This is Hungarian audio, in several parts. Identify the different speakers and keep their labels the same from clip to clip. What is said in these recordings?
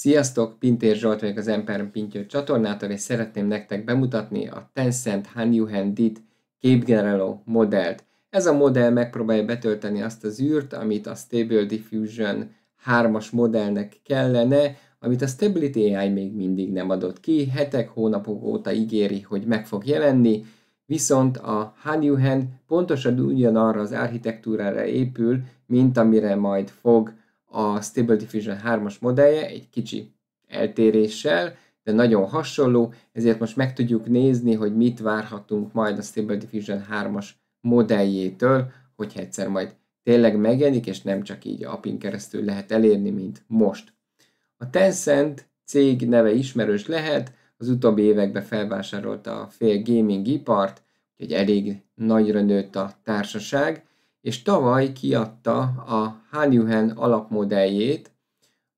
Speaker 1: Sziasztok, Pintér Zsolt vagyok az Emperem Pintjő csatornától, és szeretném nektek bemutatni a Tencent Hanyuhen Dit képgeneráló modellt. Ez a modell megpróbálja betölteni azt az űrt, amit a Stable Diffusion 3-as modellnek kellene, amit a Stability AI még mindig nem adott ki, hetek, hónapok óta ígéri, hogy meg fog jelenni, viszont a Hanyuhen pontosan ugyanarra az architektúrára épül, mint amire majd fog a Stable Diffusion 3-as modellje egy kicsi eltéréssel, de nagyon hasonló, ezért most meg tudjuk nézni, hogy mit várhatunk majd a Stable Diffusion 3-as modelljétől, hogyha egyszer majd tényleg megjelenik, és nem csak így apin keresztül lehet elérni, mint most. A Tencent cég neve ismerős lehet, az utóbbi években felvásárolta a fél gaming ipart, úgyhogy elég nagyra nőtt a társaság, és tavaly kiadta a Hanyuhen alapmodelljét,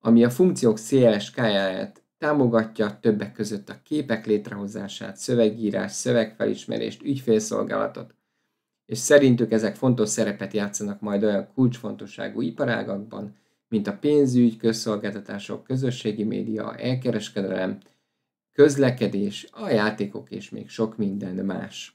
Speaker 1: ami a funkciók széles skájáját támogatja többek között a képek létrehozását, szövegírás, szövegfelismerést, ügyfélszolgálatot, és szerintük ezek fontos szerepet játszanak majd olyan kulcsfontosságú iparágakban, mint a pénzügy, közszolgáltatások, közösségi média, elkereskedelem, közlekedés, a játékok és még sok minden más.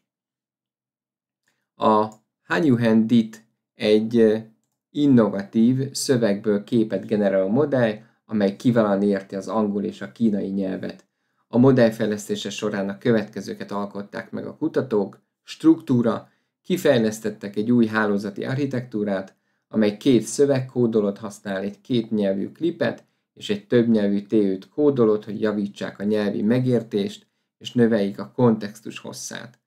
Speaker 1: A Hanyuhen Dit egy innovatív szövegből képet generáló modell, amely kiválóan érti az angol és a kínai nyelvet. A modell fejlesztése során a következőket alkották meg a kutatók, struktúra, kifejlesztettek egy új hálózati architektúrát, amely két szövegkódolót használ, egy kétnyelvű klipet és egy többnyelvű t kódolót, hogy javítsák a nyelvi megértést és növeljék a kontextus hosszát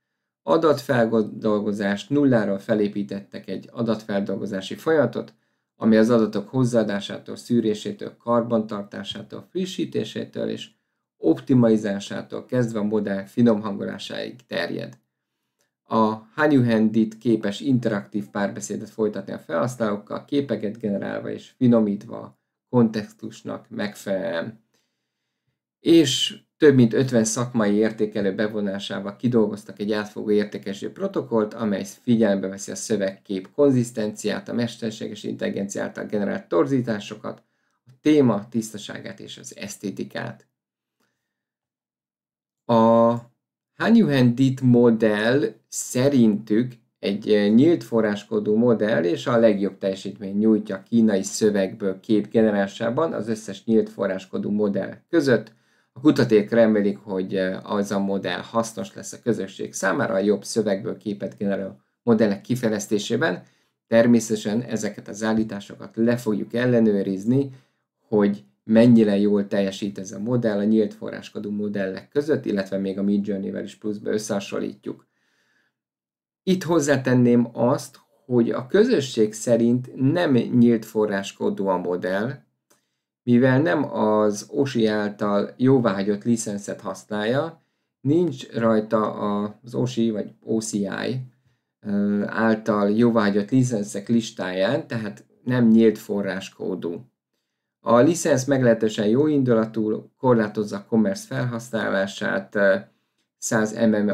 Speaker 1: adatfeldolgozást, nullára felépítettek egy adatfeldolgozási folyamatot, ami az adatok hozzáadásától, szűrésétől, karbantartásától, frissítésétől és optimalizásától kezdve a modell finomhangolásáig terjed. A Hanyuhendit képes interaktív párbeszédet folytatni a felhasználókkal, képeket generálva és finomítva a kontextusnak megfelelően. És több mint 50 szakmai értékelő bevonásával kidolgoztak egy átfogó értékesítő protokollt, amely figyelembe veszi a szövegkép konzisztenciát, a mesterséges intelligencia által generált torzításokat, a téma tisztaságát és az esztétikát. A Hanyuhen Dit modell szerintük egy eh, nyílt forráskódú modell, és a legjobb teljesítmény nyújtja a kínai szövegből kép generálásában az összes nyílt forráskódú modell között, a kutaték remélik, hogy eh, az a modell hasznos lesz a közösség számára a jobb szövegből képet generáló modellek kifejlesztésében. Természetesen ezeket az állításokat le fogjuk ellenőrizni, hogy mennyire jól teljesít ez a modell a nyílt forráskodó modellek között, illetve még a Midjourney-vel is pluszba összehasonlítjuk. Itt hozzátenném azt, hogy a közösség szerint nem nyílt forráskodó a modell, mivel nem az OSI által jóváhagyott licenszet használja, nincs rajta az OSI vagy OCI által jóváhagyott licenszek listáján, tehát nem nyílt forráskódú. A licensz meglehetősen jó indulatú, korlátozza a commerce felhasználását 100 mm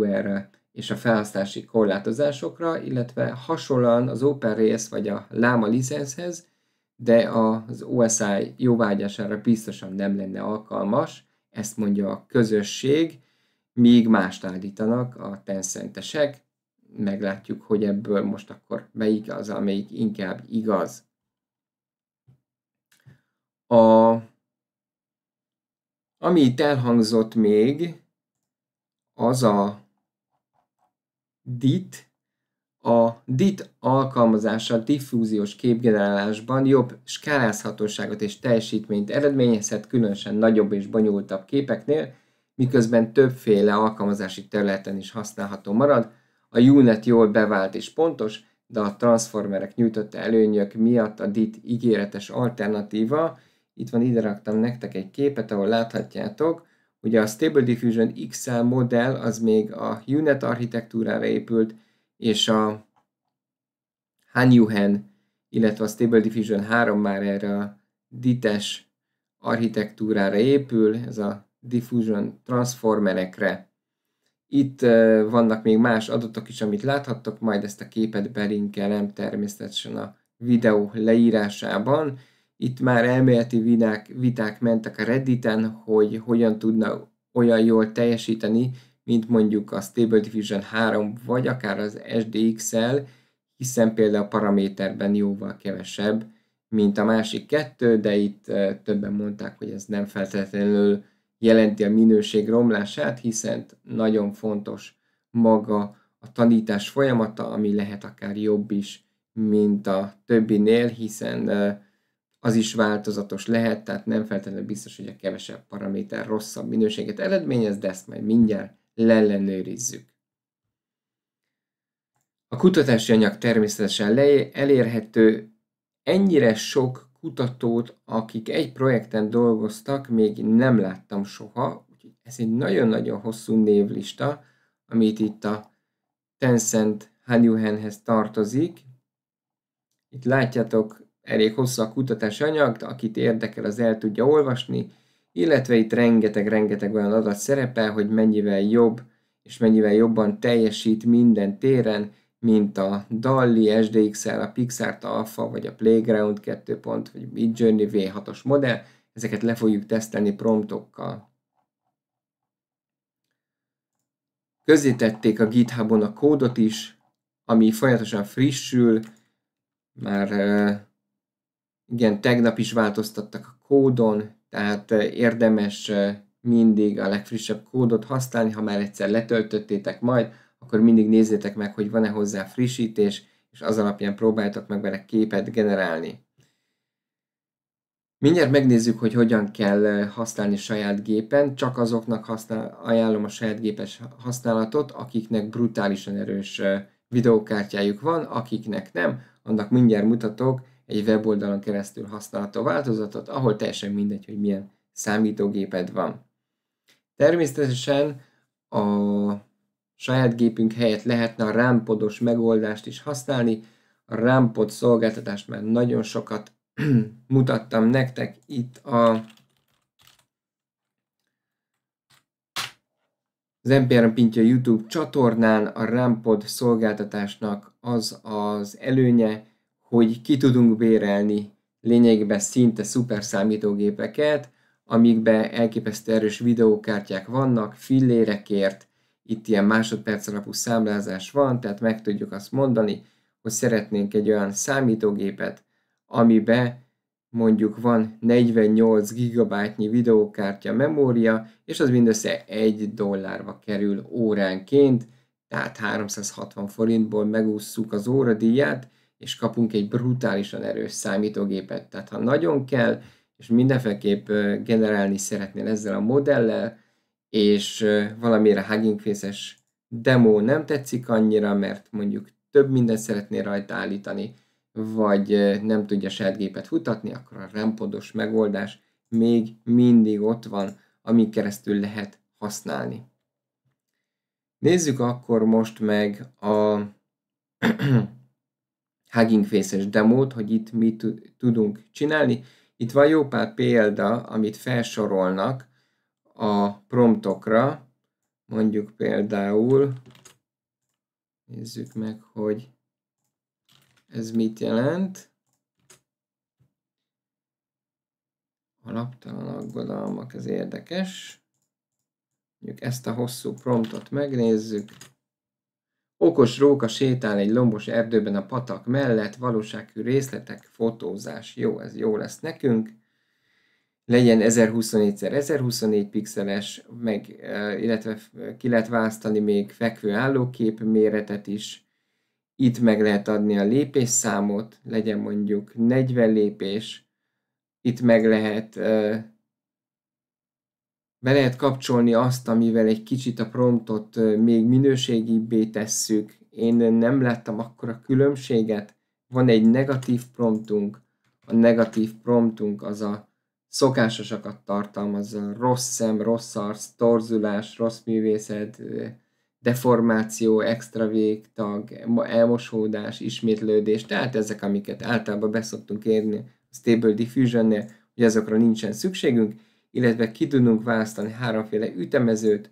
Speaker 1: re és a felhasználási korlátozásokra, illetve hasonlóan az OpenRS vagy a Lama licenszhez de az OSI jóvágyására biztosan nem lenne alkalmas, ezt mondja a közösség, míg mást állítanak a tenszentesek, meglátjuk, hogy ebből most akkor melyik az, amelyik inkább igaz. A, ami itt elhangzott még, az a dit, a DIT alkalmazása diffúziós képgenerálásban jobb skálázhatóságot és teljesítményt eredményezhet különösen nagyobb és bonyolultabb képeknél, miközben többféle alkalmazási területen is használható marad. A UNET jól bevált és pontos, de a transformerek nyújtotta előnyök miatt a DIT ígéretes alternatíva. Itt van, ide raktam nektek egy képet, ahol láthatjátok, Ugye a Stable Diffusion XL modell az még a UNET architektúrára épült, és a Hanyuhen, illetve a Stable Diffusion 3 már erre a dites architektúrára épül, ez a diffusion transformerekre. Itt vannak még más adatok is, amit láthattok, majd ezt a képet belinkelem természetesen a videó leírásában. Itt már elméleti viták, viták mentek a Redditen, hogy hogyan tudna olyan jól teljesíteni mint mondjuk a Stable Diffusion 3, vagy akár az SDXL, hiszen például a paraméterben jóval kevesebb, mint a másik kettő, de itt többen mondták, hogy ez nem feltétlenül jelenti a minőség romlását, hiszen nagyon fontos maga a tanítás folyamata, ami lehet akár jobb is, mint a többinél, hiszen az is változatos lehet, tehát nem feltétlenül biztos, hogy a kevesebb paraméter rosszabb minőséget eredményez, de ezt majd mindjárt leellenőrizzük. A kutatási anyag természetesen elérhető, ennyire sok kutatót, akik egy projekten dolgoztak, még nem láttam soha, úgyhogy ez egy nagyon-nagyon hosszú névlista, amit itt a Tencent Hanyuhenhez tartozik. Itt látjátok, elég hosszú a kutatási anyag, akit érdekel, az el tudja olvasni, illetve itt rengeteg-rengeteg olyan adat szerepel, hogy mennyivel jobb és mennyivel jobban teljesít minden téren, mint a Dalli, SDXL, a Pixar, a Alpha, vagy a Playground 2. Pont, vagy Midjourney V6-os modell, ezeket le fogjuk tesztelni promptokkal. Közzétették a GitHubon a kódot is, ami folyamatosan frissül, már igen, tegnap is változtattak a kódon, tehát érdemes mindig a legfrissebb kódot használni, ha már egyszer letöltöttétek majd, akkor mindig nézzétek meg, hogy van-e hozzá frissítés, és az alapján próbáltok meg vele képet generálni. Mindjárt megnézzük, hogy hogyan kell használni saját gépen. Csak azoknak használ, ajánlom a saját gépes használatot, akiknek brutálisan erős videókártyájuk van, akiknek nem, annak mindjárt mutatok egy weboldalon keresztül használható változatot, ahol teljesen mindegy, hogy milyen számítógéped van. Természetesen a saját gépünk helyett lehetne a rámpodos megoldást is használni. A rámpod szolgáltatást már nagyon sokat mutattam nektek itt a az NPR Pintja YouTube csatornán a Rampod szolgáltatásnak az az előnye, hogy ki tudunk bérelni lényegében szinte szuper számítógépeket, amikbe elképesztő erős videókártyák vannak, fillérekért, itt ilyen másodperc alapú számlázás van, tehát meg tudjuk azt mondani, hogy szeretnénk egy olyan számítógépet, amibe mondjuk van 48 gigabájtnyi videókártya memória, és az mindössze 1 dollárba kerül óránként, tehát 360 forintból megússzuk az óradíját, és kapunk egy brutálisan erős számítógépet. Tehát ha nagyon kell, és mindenféleképp generálni szeretnél ezzel a modellel, és valamire Hugging Face-es demo nem tetszik annyira, mert mondjuk több mindent szeretnél rajta állítani, vagy nem tudja saját gépet futatni, akkor a rempodos megoldás még mindig ott van, amin keresztül lehet használni. Nézzük akkor most meg a Hugging Face-es demót, hogy itt mit tudunk csinálni. Itt van jó pár példa, amit felsorolnak a promptokra, mondjuk például, nézzük meg, hogy ez mit jelent. Alaptalan aggodalmak, ez érdekes. Mondjuk ezt a hosszú promptot megnézzük. Okos róka sétál egy lombos erdőben a patak mellett, valósághű részletek, fotózás. Jó, ez jó lesz nekünk. Legyen 1024x1024 pixeles, meg, e, illetve ki lehet választani még fekvő állókép méretet is. Itt meg lehet adni a lépésszámot, legyen mondjuk 40 lépés. Itt meg lehet e, be lehet kapcsolni azt, amivel egy kicsit a promptot még minőségibbé tesszük. Én nem láttam akkora különbséget. Van egy negatív promptunk, a negatív promptunk az a szokásosakat tartalmaz, a rossz szem, rossz arc, torzulás, rossz művészet, deformáció, extra végtag, elmosódás, ismétlődés, tehát ezek, amiket általában beszoktunk érni a Stable Diffusion-nél, hogy azokra nincsen szükségünk, illetve ki tudunk választani háromféle ütemezőt,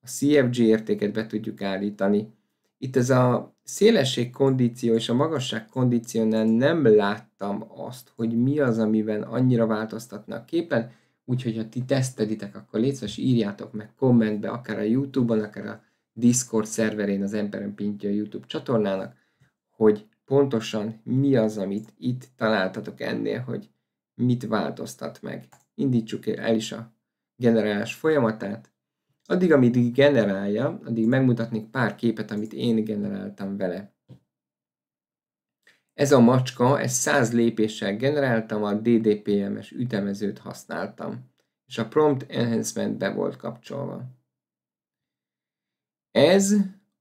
Speaker 1: a CFG értéket be tudjuk állítani. Itt ez a szélesség kondíció és a magasság kondíciónál nem láttam azt, hogy mi az, amiben annyira változtatnak képen, úgyhogy ha ti tesztelitek, akkor létszves írjátok meg kommentbe, akár a Youtube-on, akár a Discord szerverén, az Emberen Pintja Youtube csatornának, hogy pontosan mi az, amit itt találtatok ennél, hogy mit változtat meg indítsuk el is a generálás folyamatát. Addig, amíg generálja, addig megmutatnék pár képet, amit én generáltam vele. Ez a macska, ezt 100 lépéssel generáltam, a DDPMS ütemezőt használtam, és a Prompt Enhancement be volt kapcsolva. Ez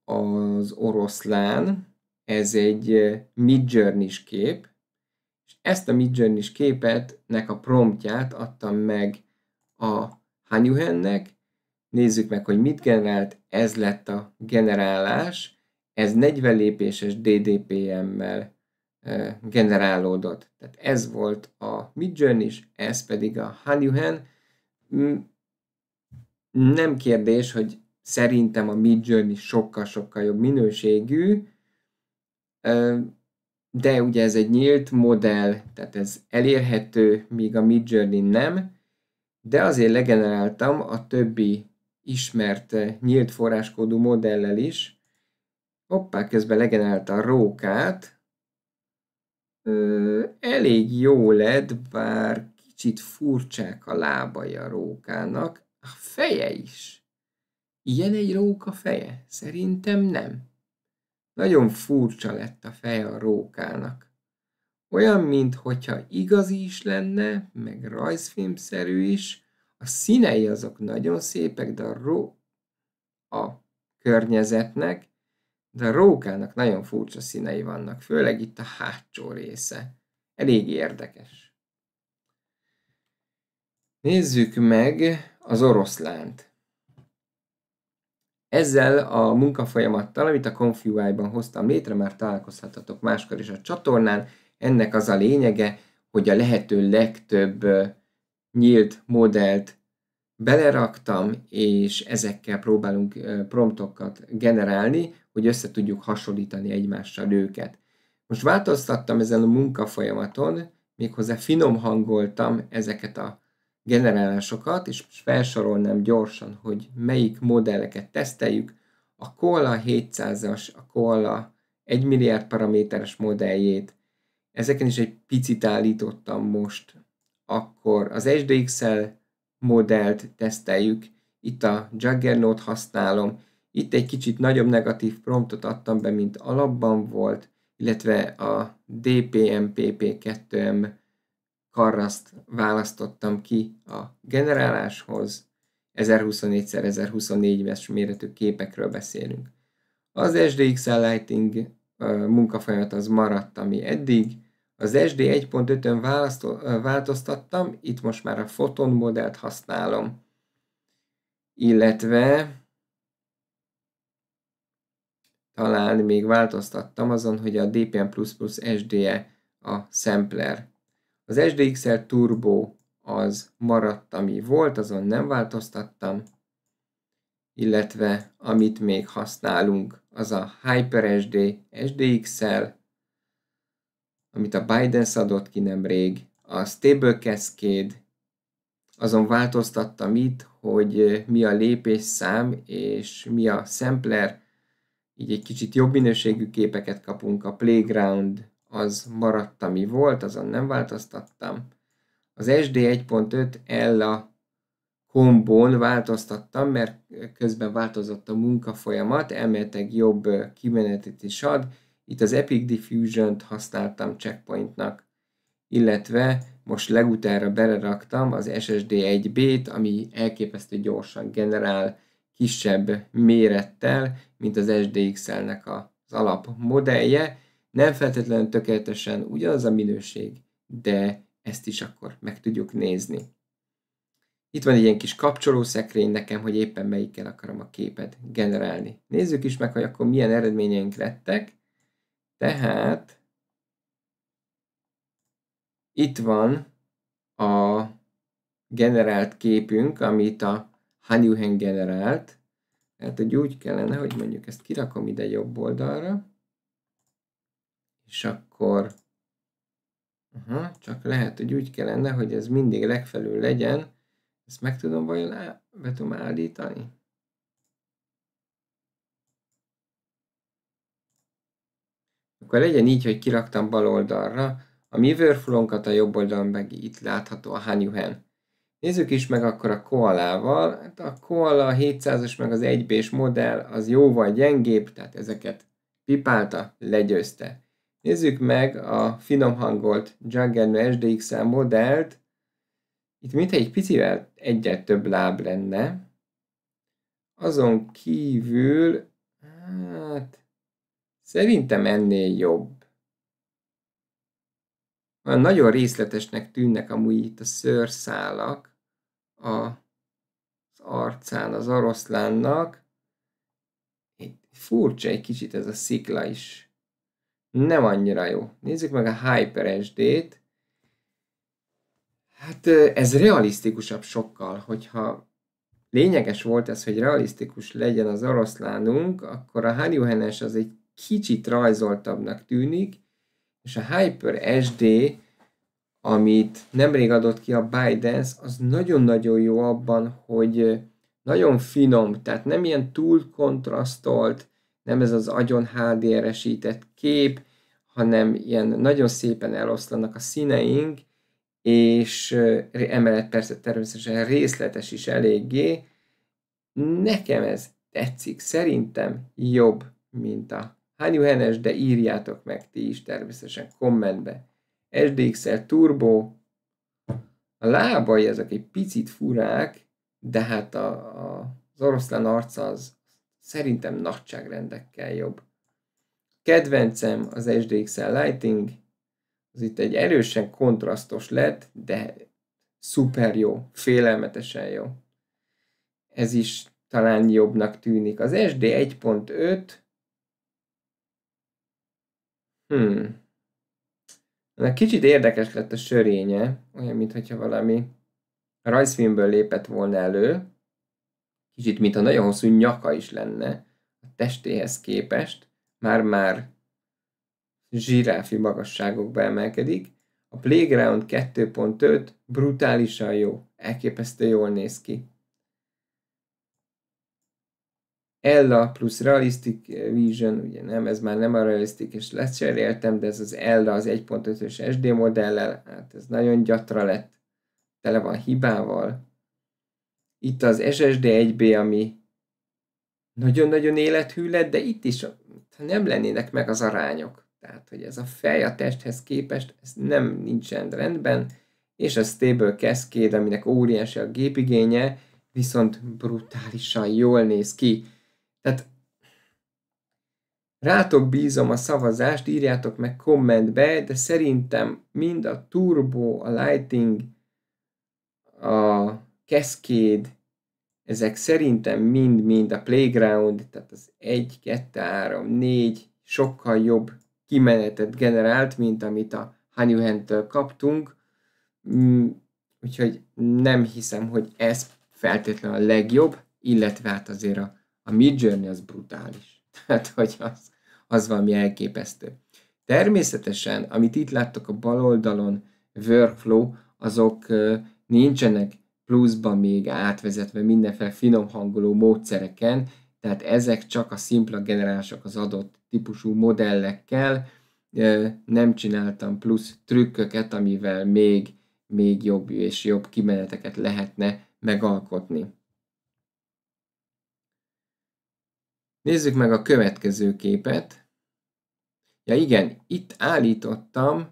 Speaker 1: az oroszlán, ez egy eh, midjourney kép, és ezt a midjourney képet, nek a promptját adtam meg a Hanyuhennek, nézzük meg, hogy mit generált, ez lett a generálás, ez 40 lépéses DDPM-mel generálódott. Tehát ez volt a Midjourney is, ez pedig a Hanyuhen. Mm, nem kérdés, hogy szerintem a Midjourney sokkal-sokkal jobb minőségű, de ugye ez egy nyílt modell, tehát ez elérhető, míg a Midjourney nem, de azért legeneráltam a többi ismert eh, nyílt forráskódú modellel is. Hoppá, közben legenerálta a rókát. Ö, elég jó lett, bár kicsit furcsák a lábai a rókának. A feje is. Ilyen egy róka feje? Szerintem nem. Nagyon furcsa lett a feje a rókának. Olyan, minthogyha igazi is lenne, meg rajzfilmszerű is, a színei azok nagyon szépek, de a ró... a környezetnek, de a rókának nagyon furcsa színei vannak, főleg itt a hátsó része. Elég érdekes. Nézzük meg az oroszlánt. Ezzel a munkafolyamattal, amit a ConfUI-ban hoztam létre, már találkozhatatok máskor is a csatornán. Ennek az a lényege, hogy a lehető legtöbb nyílt modellt beleraktam, és ezekkel próbálunk promptokat generálni, hogy össze tudjuk hasonlítani egymással őket. Most változtattam ezen a munkafolyamaton, méghozzá finom hangoltam ezeket a generálásokat, és felsorolnám gyorsan, hogy melyik modelleket teszteljük. A Koala 700-as, a Koala 1 milliárd paraméteres modelljét, ezeken is egy picit állítottam most. Akkor az SDXL modellt teszteljük, itt a Juggernaut használom, itt egy kicsit nagyobb negatív promptot adtam be, mint alapban volt, illetve a DPMPP2M karraszt választottam ki a generáláshoz, 1024x1024-es méretű képekről beszélünk. Az SDXL Lighting munkafolyamat az maradt, ami eddig, az SD 1.5-ön változtattam, itt most már a Photon modellt használom, illetve talán még változtattam azon, hogy a DPM++ SD-e a sampler az SDXL Turbo az maradt, ami volt, azon nem változtattam, illetve amit még használunk, az a HyperSD SDXL, amit a Biden adott ki nemrég, a Stable Cascade, azon változtattam itt, hogy mi a lépésszám és mi a sampler, így egy kicsit jobb minőségű képeket kapunk a Playground az maradt, ami volt, azon nem változtattam. Az SD 1.5 Ella kombón változtattam, mert közben változott a munkafolyamat, elméletileg jobb kimenetet is ad. Itt az Epic Diffusion-t használtam checkpointnak, illetve most legutára beleraktam az SSD 1B-t, ami elképesztő gyorsan generál kisebb mérettel, mint az SDXL-nek az alap modellje, nem feltétlenül tökéletesen ugyanaz a minőség, de ezt is akkor meg tudjuk nézni. Itt van egy ilyen kis kapcsolószekrény nekem, hogy éppen melyikkel akarom a képet generálni. Nézzük is meg, hogy akkor milyen eredményeink lettek. Tehát itt van a generált képünk, amit a Hanyuhen generált. Tehát, hogy úgy kellene, hogy mondjuk ezt kirakom ide jobb oldalra és akkor aha, csak lehet, hogy úgy kellene, hogy ez mindig legfelül legyen. Ezt meg tudom vajon á, be tudom állítani? Akkor legyen így, hogy kiraktam bal oldalra, a mi workflow a jobb oldalon meg itt látható a Hanyuhen. Nézzük is meg akkor a koalával. Hát a koala 700-as meg az 1B-s modell az jóval gyengébb, tehát ezeket pipálta, legyőzte. Nézzük meg a finom hangolt Juggernaut SDX szám modellt. Itt mintha egy picivel egyet több láb lenne. Azon kívül, hát, szerintem ennél jobb. Olyan nagyon részletesnek tűnnek amúgy itt a szőrszálak a, az arcán az oroszlánnak. Itt furcsa egy kicsit ez a szikla is nem annyira jó. Nézzük meg a Hyper sd t Hát ez realisztikusabb sokkal, hogyha lényeges volt ez, hogy realisztikus legyen az oroszlánunk, akkor a Hanyuhenes az egy kicsit rajzoltabbnak tűnik, és a Hyper SD, amit nemrég adott ki a Biden, az nagyon-nagyon jó abban, hogy nagyon finom, tehát nem ilyen túl kontrasztolt, nem ez az agyon HDR-esített kép, hanem ilyen nagyon szépen eloszlanak a színeink, és emellett persze természetesen részletes is eléggé. Nekem ez tetszik, szerintem jobb, mint a Hányu Henes, de írjátok meg ti is természetesen kommentbe. SDXL Turbo, a lábai ezek egy picit furák, de hát a, a, az oroszlán arca az szerintem nagyságrendekkel jobb. Kedvencem az SDXL Lighting, az itt egy erősen kontrasztos lett, de szuper jó, félelmetesen jó. Ez is talán jobbnak tűnik. Az SD 1.5 hmm. Na, kicsit érdekes lett a sörénye, olyan, mintha valami rajzfilmből lépett volna elő, kicsit, mintha nagyon hosszú nyaka is lenne a testéhez képest, már-már zsiráfi magasságokba emelkedik. A Playground 2.5 brutálisan jó, elképesztő jól néz ki. Ella plusz Realistic Vision, ugye nem, ez már nem a Realistic, és lecseréltem, de ez az Ella az 1.5-ös SD modellel, hát ez nagyon gyatra lett, tele van hibával. Itt az SSD 1B, ami nagyon-nagyon élethű lett, de itt is ha nem lennének meg az arányok, tehát hogy ez a fej a testhez képest, ez nem nincsen rendben, és a Stable Cascade, aminek óriási a gépigénye, viszont brutálisan jól néz ki. Tehát Rátok bízom a szavazást, írjátok meg kommentbe, de szerintem mind a Turbo, a Lighting, a Cascade ezek szerintem mind-mind a playground, tehát az 1, 2, 3, 4 sokkal jobb kimenetet generált, mint amit a Honeyhand-től kaptunk, mm, úgyhogy nem hiszem, hogy ez feltétlenül a legjobb, illetve hát azért a, a Midjourney az brutális. Tehát, hogy az, az valami elképesztő. Természetesen, amit itt láttok a bal oldalon, workflow, azok nincsenek pluszban még átvezetve mindenféle finom hangoló módszereken, tehát ezek csak a szimpla generálások az adott típusú modellekkel, nem csináltam plusz trükköket, amivel még, még jobb és jobb kimeneteket lehetne megalkotni. Nézzük meg a következő képet. Ja igen, itt állítottam,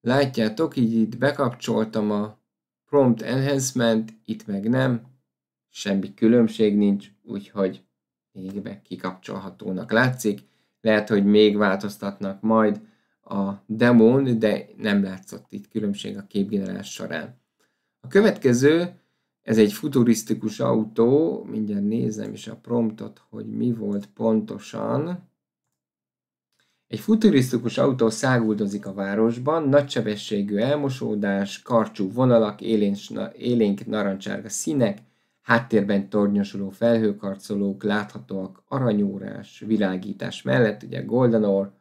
Speaker 1: látjátok, így itt bekapcsoltam a prompt enhancement, itt meg nem, semmi különbség nincs, úgyhogy meg kikapcsolhatónak látszik. Lehet, hogy még változtatnak majd a demón, de nem látszott itt különbség a képgenerálás során. A következő, ez egy futurisztikus autó, mindjárt nézem is a promptot, hogy mi volt pontosan. Egy futurisztikus autó száguldozik a városban, sebességű elmosódás, karcsú vonalak, élénk, élénk narancsárga színek, háttérben tornyosuló felhőkarcolók láthatóak aranyórás világítás mellett, ugye Or,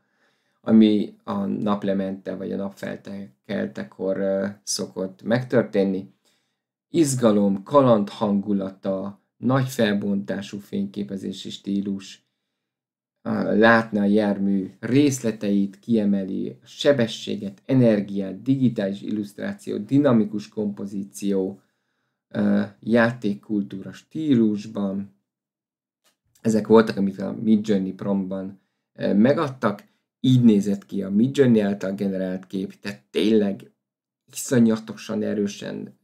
Speaker 1: ami a naplemente vagy a napfelkeltekor szokott megtörténni. Izgalom, kaland hangulata, nagy felbontású fényképezési stílus, látni a jármű részleteit, kiemeli a sebességet, energiát, digitális illusztráció, dinamikus kompozíció, játékkultúra stílusban. Ezek voltak, amit a Midjourney promban megadtak. Így nézett ki a Midjourney által generált kép, tehát tényleg iszonyatosan erősen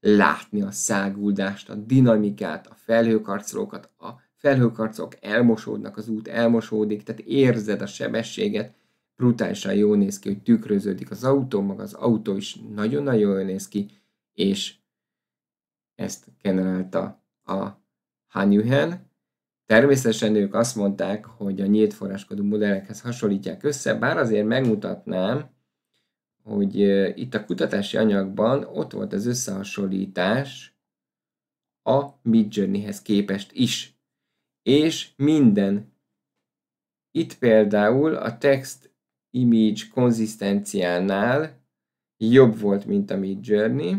Speaker 1: látni a száguldást, a dinamikát, a felhőkarcolókat, a felhőkarcok elmosódnak, az út elmosódik, tehát érzed a sebességet, brutálisan jól néz ki, hogy tükröződik az autó, maga az autó is nagyon-nagyon jól néz ki, és ezt generálta a Hanyuhen. Természetesen ők azt mondták, hogy a nyílt forráskodó modellekhez hasonlítják össze, bár azért megmutatnám, hogy itt a kutatási anyagban ott volt az összehasonlítás a Midjourney-hez képest is és minden. Itt például a text image konzisztenciánál jobb volt, mint a Mid Journey.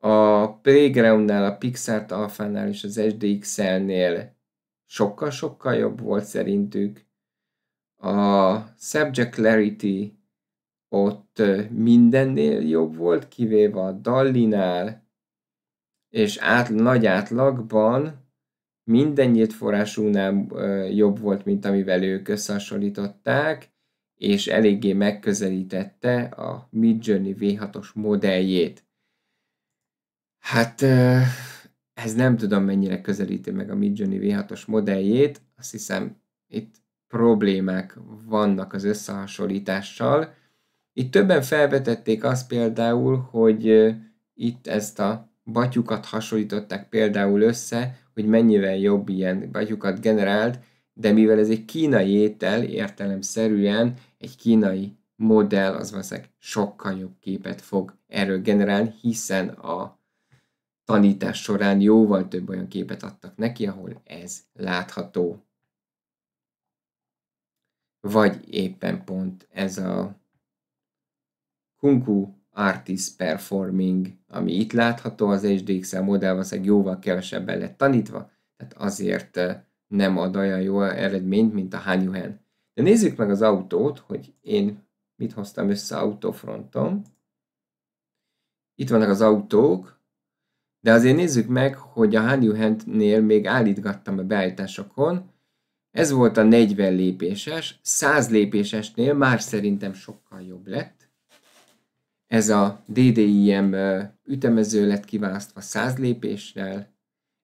Speaker 1: A Playgroundnál, a Pixart Alpha-nál és az SDXL-nél sokkal-sokkal jobb volt szerintük. A Subject Clarity ott mindennél jobb volt, kivéve a Dallinál, és át, nagy átlagban minden nyílt forrásúnál jobb volt, mint amivel ők összehasonlították, és eléggé megközelítette a Midjourney V6-os modelljét. Hát ez nem tudom mennyire közelíti meg a Midjourney V6-os modelljét, azt hiszem itt problémák vannak az összehasonlítással. Itt többen felvetették azt például, hogy itt ezt a batyukat hasonlították például össze, hogy mennyivel jobb ilyen vagyukat generált, de mivel ez egy kínai étel, értelemszerűen egy kínai modell az valószínűleg sokkal jobb képet fog erről generálni, hiszen a tanítás során jóval több olyan képet adtak neki, ahol ez látható. Vagy éppen pont ez a kung Artist Performing, ami itt látható, az HDXL modell valószínűleg jóval kevesebben lett tanítva, tehát azért nem ad olyan jó eredményt, mint a Hanyuhen. De nézzük meg az autót, hogy én mit hoztam össze autofronton. Itt vannak az autók, de azért nézzük meg, hogy a hanyuhen nél még állítgattam a beállításokon, ez volt a 40 lépéses, 100 lépésesnél már szerintem sokkal jobb lett, ez a DDIM ütemező lett kiválasztva 100 lépéssel,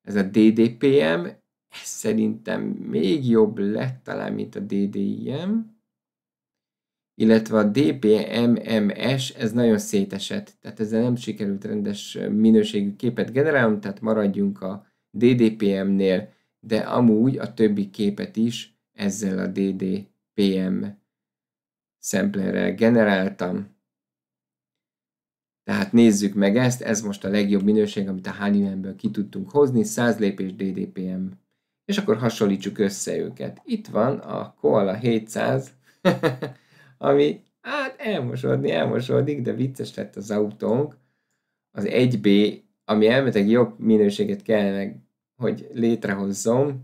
Speaker 1: ez a DDPM, ez szerintem még jobb lett talán, mint a DDIM, illetve a DPMMS, ez nagyon szétesett, tehát ezzel nem sikerült rendes minőségű képet generálni, tehát maradjunk a DDPM-nél, de amúgy a többi képet is ezzel a DDPM szemplerrel generáltam. Tehát nézzük meg ezt, ez most a legjobb minőség, amit a HNUM-ből ki tudtunk hozni, 100 lépés DDPM. És akkor hasonlítsuk össze őket. Itt van a Koala 700, ami hát elmosodni, elmosodik, de vicces lett az autónk. Az 1B, ami elméletileg jobb minőséget kellene, hogy létrehozzon,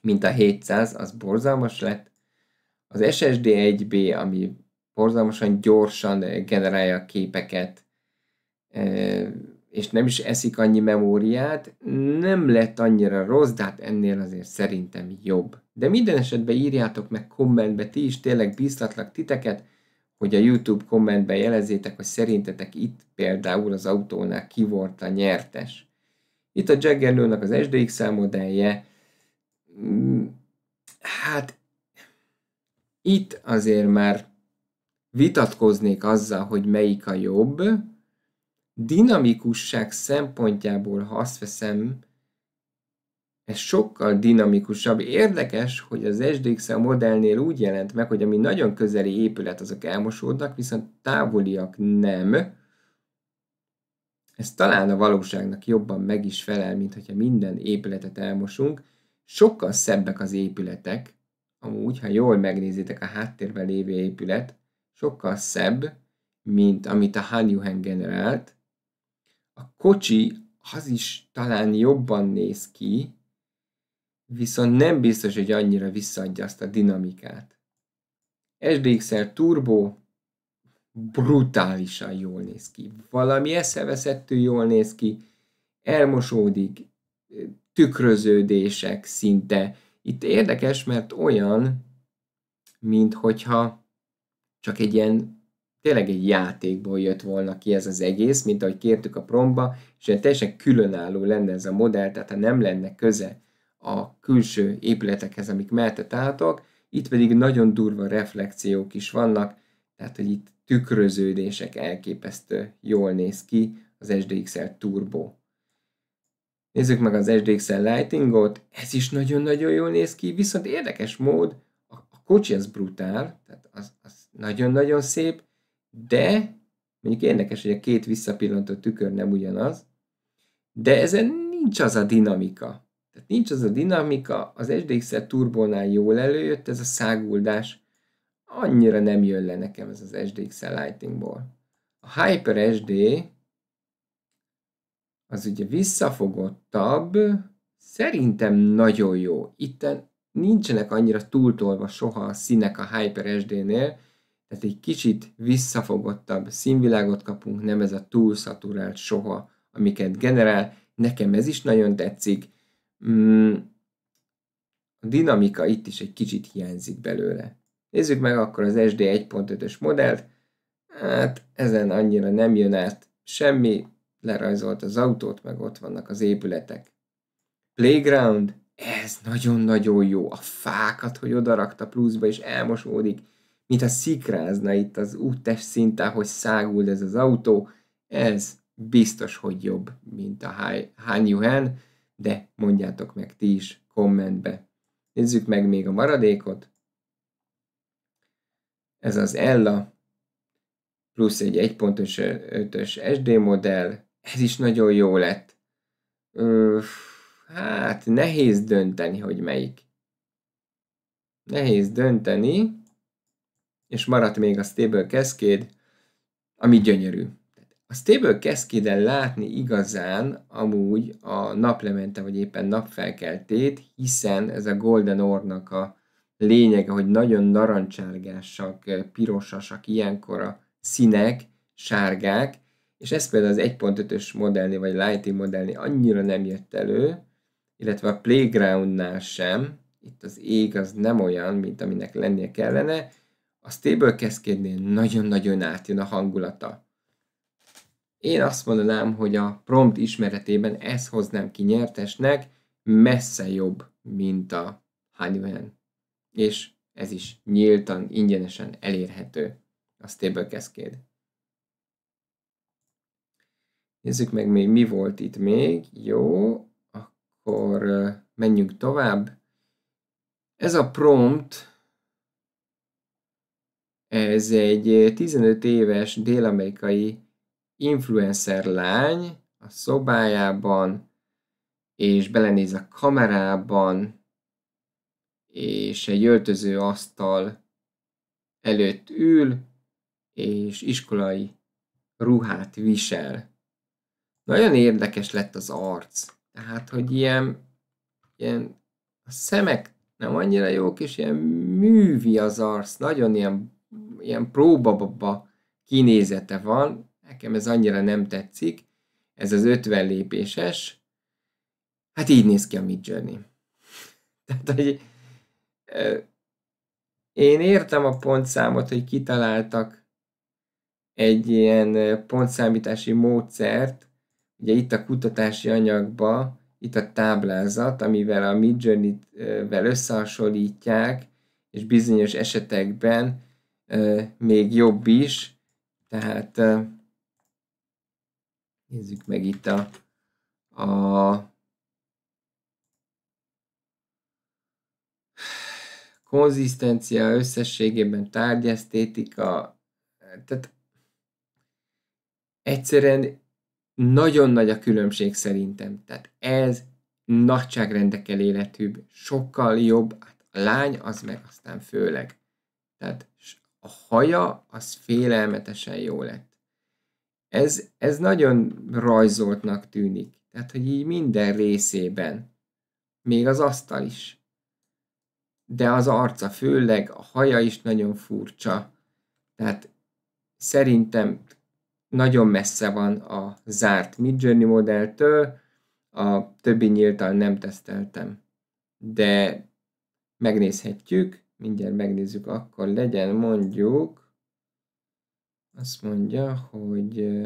Speaker 1: mint a 700, az borzalmas lett. Az SSD 1B, ami borzalmasan gyorsan eh, generálja a képeket, eh, és nem is eszik annyi memóriát, nem lett annyira rossz, de hát ennél azért szerintem jobb. De minden esetben írjátok meg kommentbe ti is, tényleg bíztatlak titeket, hogy a YouTube kommentben jelezzétek, hogy szerintetek itt például az autónál ki volt a nyertes. Itt a Jaggernőnek az SDX modellje, mm, hát itt azért már vitatkoznék azzal, hogy melyik a jobb, dinamikusság szempontjából, ha azt veszem, ez sokkal dinamikusabb. Érdekes, hogy az SDX a modellnél úgy jelent meg, hogy ami nagyon közeli épület, azok elmosódnak, viszont távoliak nem. Ez talán a valóságnak jobban meg is felel, mint hogyha minden épületet elmosunk. Sokkal szebbek az épületek, amúgy, ha jól megnézitek a háttérben lévő épület, sokkal szebb, mint amit a Hanyuhen generált. A kocsi az is talán jobban néz ki, viszont nem biztos, hogy annyira visszaadja azt a dinamikát. SDX-el turbo brutálisan jól néz ki. Valami eszeveszettő jól néz ki, elmosódik, tükröződések szinte. Itt érdekes, mert olyan, mint hogyha csak egy ilyen, tényleg egy játékból jött volna ki ez az egész, mint ahogy kértük a promba, és ilyen teljesen különálló lenne ez a modell, tehát ha nem lenne köze a külső épületekhez, amik mellett álltok, itt pedig nagyon durva reflexiók is vannak, tehát hogy itt tükröződések elképesztő jól néz ki az SDXL Turbo. Nézzük meg az SDXL Lightingot, ez is nagyon-nagyon jól néz ki, viszont érdekes mód, a, a kocsi az brutál, tehát az, az nagyon-nagyon szép, de mondjuk érdekes, hogy a két visszapillantó tükör nem ugyanaz, de ezen nincs az a dinamika. Tehát nincs az a dinamika, az SDX-el turbónál jól előjött, ez a száguldás annyira nem jön le nekem ez az SDX-el Lightingból. A Hyper SD az ugye visszafogottabb, szerintem nagyon jó. Itten nincsenek annyira túltolva soha a színek a Hyper SD-nél, tehát egy kicsit visszafogottabb színvilágot kapunk, nem ez a túlszaturált soha, amiket generál. Nekem ez is nagyon tetszik. Mm, a dinamika itt is egy kicsit hiányzik belőle. Nézzük meg akkor az SD 1.5-ös modellt. Hát ezen annyira nem jön át semmi, lerajzolt az autót, meg ott vannak az épületek. Playground, ez nagyon-nagyon jó. A fákat, hogy odarakta pluszba és elmosódik mintha szikrázna itt az úttest szinten, hogy száguld ez az autó, ez biztos, hogy jobb, mint a Han Yuhan, de mondjátok meg ti is kommentbe. Nézzük meg még a maradékot. Ez az Ella, plusz egy 1.5-ös SD modell, ez is nagyon jó lett. Ö, hát nehéz dönteni, hogy melyik. Nehéz dönteni és maradt még a Stable Cascade, ami gyönyörű. A Stable cascade látni igazán amúgy a naplemente, vagy éppen napfelkeltét, hiszen ez a Golden Ornak a lényege, hogy nagyon narancsárgásak, pirosasak ilyenkor a színek, sárgák, és ez például az 1.5-ös modellni vagy Lighting modellni annyira nem jött elő, illetve a Playgroundnál sem, itt az ég az nem olyan, mint aminek lennie kellene, a Stable cascade nagyon-nagyon átjön a hangulata. Én azt mondanám, hogy a prompt ismeretében ez hoznám ki nyertesnek, messze jobb, mint a Honeyman. És ez is nyíltan, ingyenesen elérhető a Stable Cascade. Nézzük meg még, mi volt itt még. Jó, akkor menjünk tovább. Ez a prompt ez egy 15 eh, éves dél-amerikai influencer lány a szobájában, és belenéz a kamerában, és egy öltöző asztal előtt ül, és iskolai ruhát visel. Nagyon érdekes lett az arc. Tehát, hogy ilyen, ilyen a szemek nem annyira jók, és ilyen művi az arc, nagyon ilyen ilyen próbababa kinézete van, nekem ez annyira nem tetszik, ez az 50 lépéses, hát így néz ki a Mid Journey. Tehát, hogy én értem a pontszámot, hogy kitaláltak egy ilyen pontszámítási módszert, ugye itt a kutatási anyagba, itt a táblázat, amivel a journey vel összehasonlítják, és bizonyos esetekben még jobb is. Tehát nézzük meg itt a, a konzisztencia összességében tárgyesztétika, tehát egyszerűen nagyon nagy a különbség szerintem. Tehát ez nagyságrendekkel életűbb, sokkal jobb, hát a lány az meg aztán főleg. Tehát a haja az félelmetesen jó lett. Ez, ez nagyon rajzoltnak tűnik. Tehát, hogy így minden részében. Még az asztal is. De az arca főleg, a haja is nagyon furcsa. Tehát szerintem nagyon messze van a zárt Midjourney modelltől, a többi nyíltal nem teszteltem. De megnézhetjük, mindjárt megnézzük, akkor legyen mondjuk, azt mondja, hogy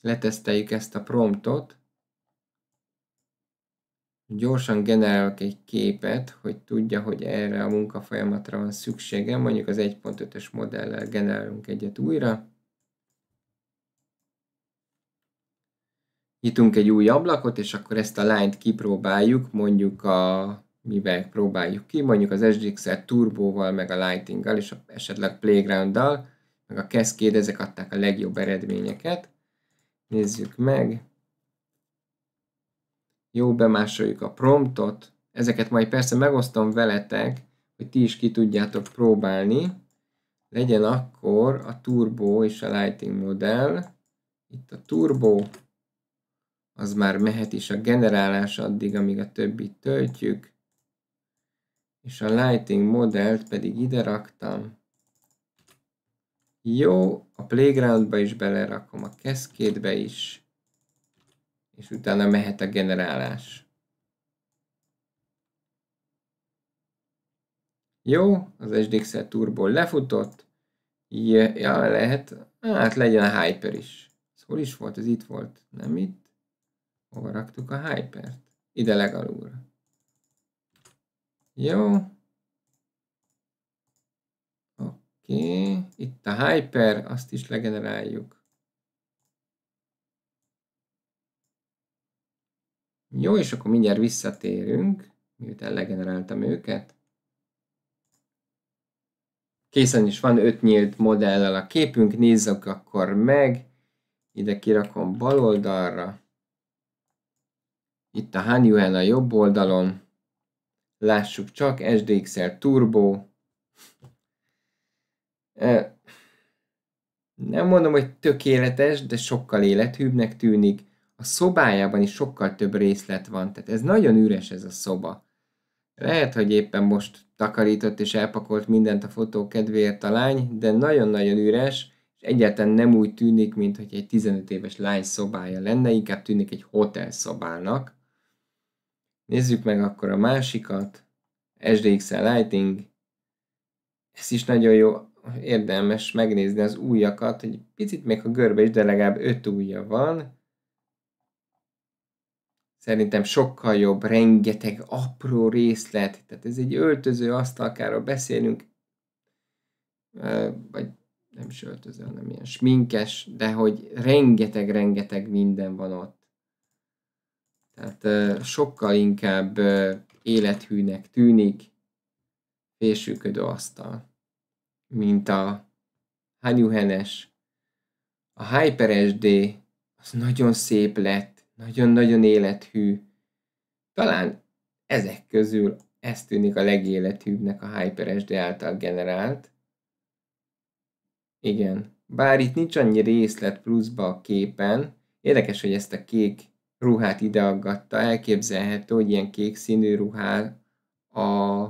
Speaker 1: leteszteljük ezt a promptot, gyorsan generálok egy képet, hogy tudja, hogy erre a munkafolyamatra van szüksége. Mondjuk az 1.5-ös modellel generálunk egyet újra. Nyitunk egy új ablakot, és akkor ezt a lányt kipróbáljuk, mondjuk a mivel próbáljuk ki, mondjuk az SDX-et turbóval, meg a lightinggal, és esetleg playgrounddal, meg a Cascade, ezek adták a legjobb eredményeket. Nézzük meg. Jó, bemásoljuk a promptot. Ezeket majd persze megosztom veletek, hogy ti is ki tudjátok próbálni. Legyen akkor a turbo és a lighting modell. Itt a turbo, az már mehet is a generálás addig, amíg a többit töltjük és a lighting modellt pedig ide raktam. Jó, a playgroundba is belerakom, a cascade is, és utána mehet a generálás. Jó, az SDXL Turbo lefutott. Ja, ja lehet. Hát legyen a Hyper is. Ez hol is volt? Ez itt volt. Nem itt. Hova raktuk a Hypert? Ide legalúra. Jó. Oké, itt a Hyper, azt is legeneráljuk. Jó, és akkor mindjárt visszatérünk, miután legeneráltam őket. Készen is van 5 nyílt modellel a képünk, nézzük akkor meg. Ide kirakom bal oldalra. Itt a Han Yuan a jobb oldalon. Lássuk csak, SDXR Turbo. Nem mondom, hogy tökéletes, de sokkal élethűbbnek tűnik. A szobájában is sokkal több részlet van, tehát ez nagyon üres ez a szoba. Lehet, hogy éppen most takarított és elpakolt mindent a fotó kedvéért a lány, de nagyon-nagyon üres, és egyáltalán nem úgy tűnik, mint hogy egy 15 éves lány szobája lenne, inkább tűnik egy hotel szobának. Nézzük meg akkor a másikat. SDXL Lighting. Ez is nagyon jó, érdemes megnézni az újakat, hogy picit még a görbe is, de legalább öt újja van. Szerintem sokkal jobb, rengeteg apró részlet, tehát ez egy öltöző asztalkáról beszélünk, vagy nem is öltöző, hanem ilyen sminkes, de hogy rengeteg-rengeteg minden van ott. Tehát sokkal inkább élethűnek tűnik félsülködő asztal, mint a hanyuhenes. A SD az nagyon szép lett, nagyon-nagyon élethű. Talán ezek közül ez tűnik a legélethűbbnek a SD által generált. Igen. Bár itt nincs annyi részlet pluszba a képen, érdekes, hogy ezt a kék ruhát ideaggatta. Elképzelhető, hogy ilyen kék színű ruhál a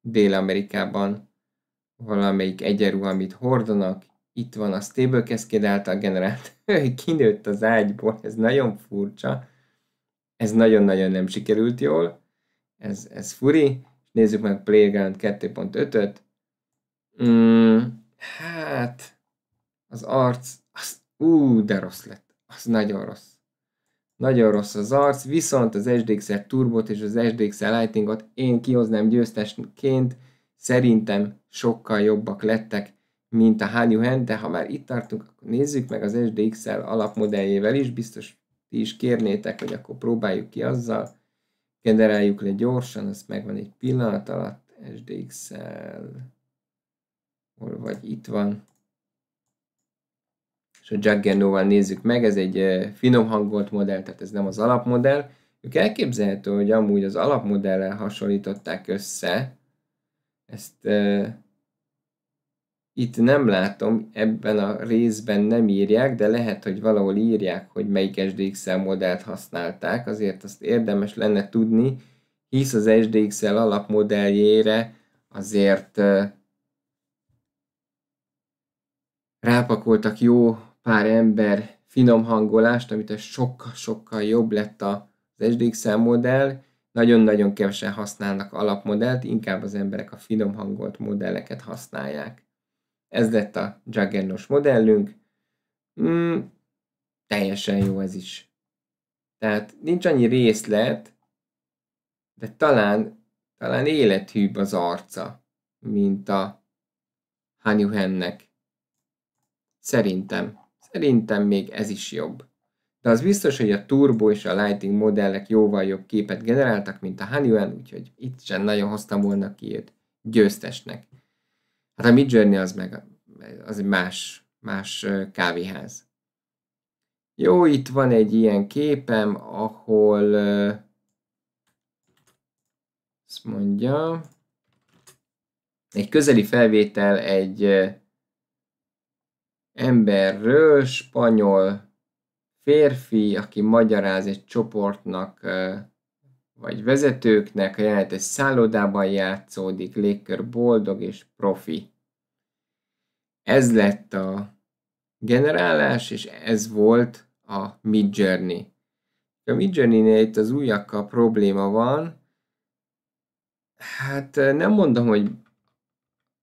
Speaker 1: Dél-Amerikában valamelyik egyenruha, amit hordanak, itt van a Stable Cascade által generált, kinőtt az ágyból, ez nagyon furcsa, ez nagyon-nagyon nem sikerült jól, ez, ez furi, nézzük meg Playground 2.5-öt, mm, hát az arc, az, ú, de rossz lett, az nagyon rossz. Nagyon rossz az arc, viszont az SDXL Turbot és az SDXL Lightingot én kihoznám győztesként, szerintem sokkal jobbak lettek, mint a Hanyuhen, de ha már itt tartunk, akkor nézzük meg az SDXL alapmodelljével is, biztos ti is kérnétek, hogy akkor próbáljuk ki azzal, generáljuk le gyorsan, azt megvan egy pillanat alatt, SDXL, hol vagy, itt van, és a juggernaut nézzük meg, ez egy eh, finom hangolt modell, tehát ez nem az alapmodell. Ők elképzelhető, hogy amúgy az alapmodellel hasonlították össze, ezt e, itt nem látom, ebben a részben nem írják, de lehet, hogy valahol írják, hogy melyik SDXL modellt használták, azért azt érdemes lenne tudni, hisz az SDXL alapmodelljére azért e, rápakoltak jó pár ember finom hangolást, amit sokkal-sokkal jobb lett az SDXL modell, nagyon-nagyon kevesen használnak alapmodellt, inkább az emberek a finom hangolt modelleket használják. Ez lett a Juggernos modellünk. Mm, teljesen jó ez is. Tehát nincs annyi részlet, de talán, talán élethűbb az arca, mint a Hanyuhennek. Szerintem. Szerintem még ez is jobb. De az biztos, hogy a Turbo és a Lighting modellek jóval jobb képet generáltak, mint a Honeywell, úgyhogy itt sem nagyon hoztam volna ki őt győztesnek. Hát a Midjourney az meg az egy más, más kávéház. Jó, itt van egy ilyen képem, ahol azt mondja, egy közeli felvétel egy emberről, spanyol férfi, aki magyaráz egy csoportnak vagy vezetőknek, a jelenet egy szállodában játszódik, légkör boldog és profi. Ez lett a generálás, és ez volt a Midjourney. A Midjourney-nél itt az újakkal probléma van, hát nem mondom, hogy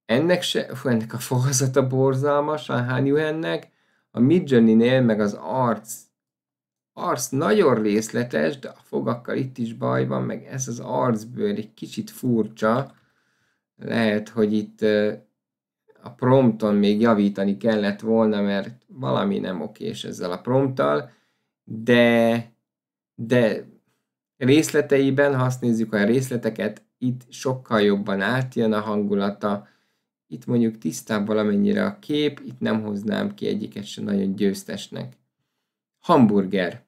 Speaker 1: ennek se, fú, ennek a fogazata borzalmas, a ennek, a Midjourney-nél meg az arc, arc nagyon részletes, de a fogakkal itt is baj van, meg ez az arcbőr egy kicsit furcsa, lehet, hogy itt a prompton még javítani kellett volna, mert valami nem okés ezzel a prompttal, de, de részleteiben, ha azt nézzük a részleteket, itt sokkal jobban átjön a hangulata, itt mondjuk tisztább valamennyire a kép, itt nem hoznám ki egyiket sem nagyon győztesnek. Hamburger.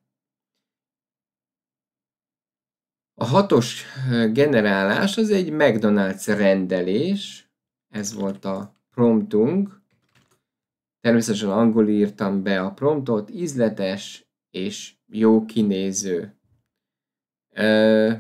Speaker 1: A hatos generálás az egy McDonald's rendelés, ez volt a promptunk. Természetesen angol írtam be a promptot, ízletes és jó kinéző. Ö,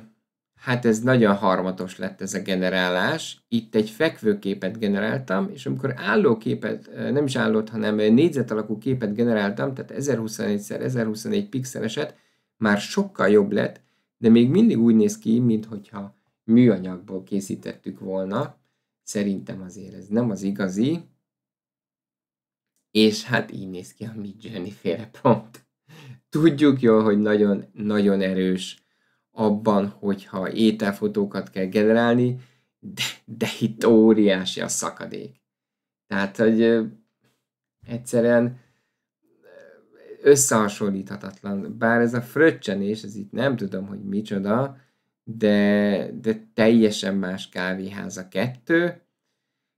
Speaker 1: hát ez nagyon harmatos lett ez a generálás. Itt egy fekvőképet generáltam, és amikor képet nem is állott, hanem négyzet alakú képet generáltam, tehát 1024x1024 pixeleset, már sokkal jobb lett, de még mindig úgy néz ki, mintha műanyagból készítettük volna. Szerintem azért ez nem az igazi. És hát így néz ki a Midjourney féle pont. Tudjuk jól, hogy nagyon-nagyon erős abban, hogyha ételfotókat kell generálni, de, de itt óriási a szakadék. Tehát, hogy egyszerűen összehasonlíthatatlan. Bár ez a fröccsenés, ez itt nem tudom, hogy micsoda, de, de teljesen más kávéház a kettő.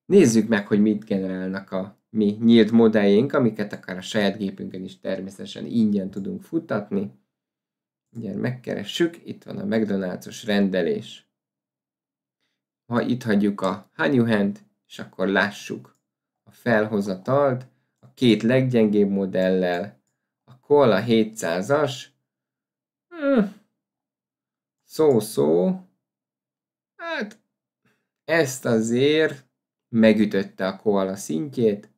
Speaker 1: Nézzük meg, hogy mit generálnak a mi nyílt modelljénk, amiket akár a saját gépünkön is természetesen ingyen tudunk futtatni. Mindjárt megkeressük, itt van a McDonald's-os rendelés. Ha itt hagyjuk a Hand, és akkor lássuk a felhozatalt, a két leggyengébb modellel, a Cola 700-as, hm, szó-szó, hmm. hát ezt azért megütötte a koala szintjét,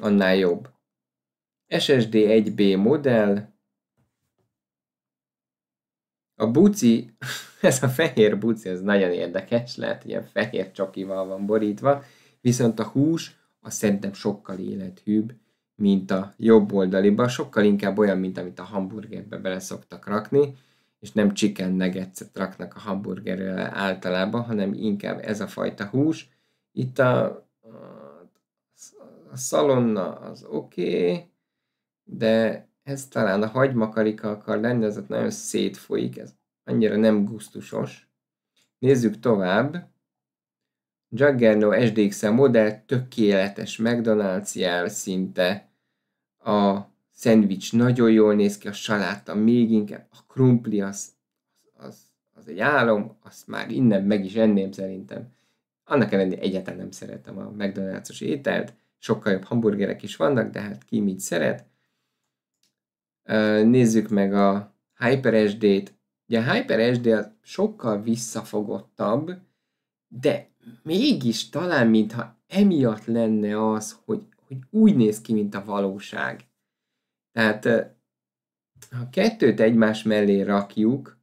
Speaker 1: annál jobb. SSD 1B modell, a buci, ez a fehér buci, ez nagyon érdekes, lehet ilyen fehér csokival van borítva, viszont a hús, a szerintem sokkal élethűbb, mint a jobb oldaliba, sokkal inkább olyan, mint amit a hamburgerbe bele szoktak rakni, és nem chicken nuggetset raknak a hamburgerrel általában, hanem inkább ez a fajta hús. Itt a, a, a szalonna az oké, okay, de ez talán a hagymakarika akar lenni, az ott nagyon szétfolyik, ez annyira nem gusztusos. Nézzük tovább. Juggerno SDX modell tökéletes McDonald's jel szinte. A szendvics nagyon jól néz ki, a saláta még inkább, a krumpli az, az, az egy álom, azt már innen meg is enném szerintem. Annak ellenére egyáltalán nem szeretem a McDonald's-os ételt, sokkal jobb hamburgerek is vannak, de hát ki mit szeret. Nézzük meg a HyperSD-t. Ugye a HyperSD sokkal visszafogottabb, de mégis talán mintha emiatt lenne az, hogy, hogy úgy néz ki, mint a valóság. Tehát ha kettőt egymás mellé rakjuk,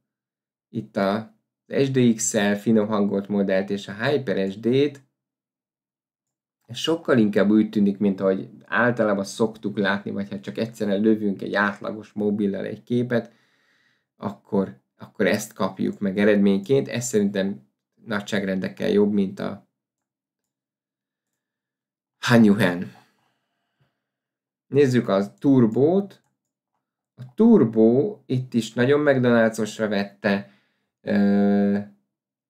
Speaker 1: itt a SDX-szel finom hangolt modellt és a HyperSD-t, ez sokkal inkább úgy tűnik, mint ahogy általában szoktuk látni, vagy ha csak egyszerűen lövünk egy átlagos mobillal egy képet, akkor, akkor ezt kapjuk meg eredményként. Ez szerintem nagyságrendekkel jobb, mint a Hanyuhen. Nézzük a turbót. A turbó itt is nagyon McDonald's-osra vette. Ö-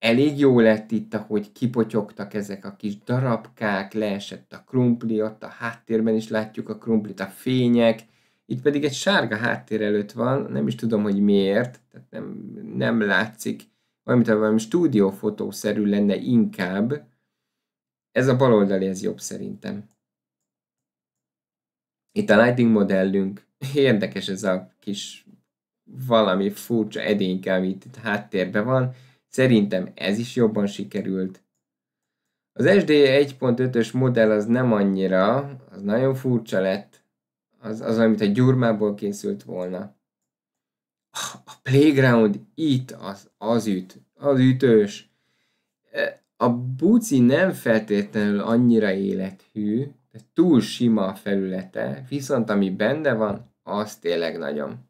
Speaker 1: elég jó lett itt, ahogy kipotyogtak ezek a kis darabkák, leesett a krumpli, ott a háttérben is látjuk a krumplit, a fények, itt pedig egy sárga háttér előtt van, nem is tudom, hogy miért, tehát nem, nem látszik, valamint valami stúdiófotószerű lenne inkább. Ez a baloldali, ez jobb szerintem. Itt a lighting modellünk, érdekes ez a kis valami furcsa edényke, amit itt háttérben van, Szerintem ez is jobban sikerült. Az SDE 1.5-ös modell az nem annyira, az nagyon furcsa lett. Az, az amit a gyurmából készült volna. A Playground itt az, az üt, az ütős. E, a buci nem feltétlenül annyira élethű, de túl sima a felülete, viszont ami benne van, az tényleg nagyon.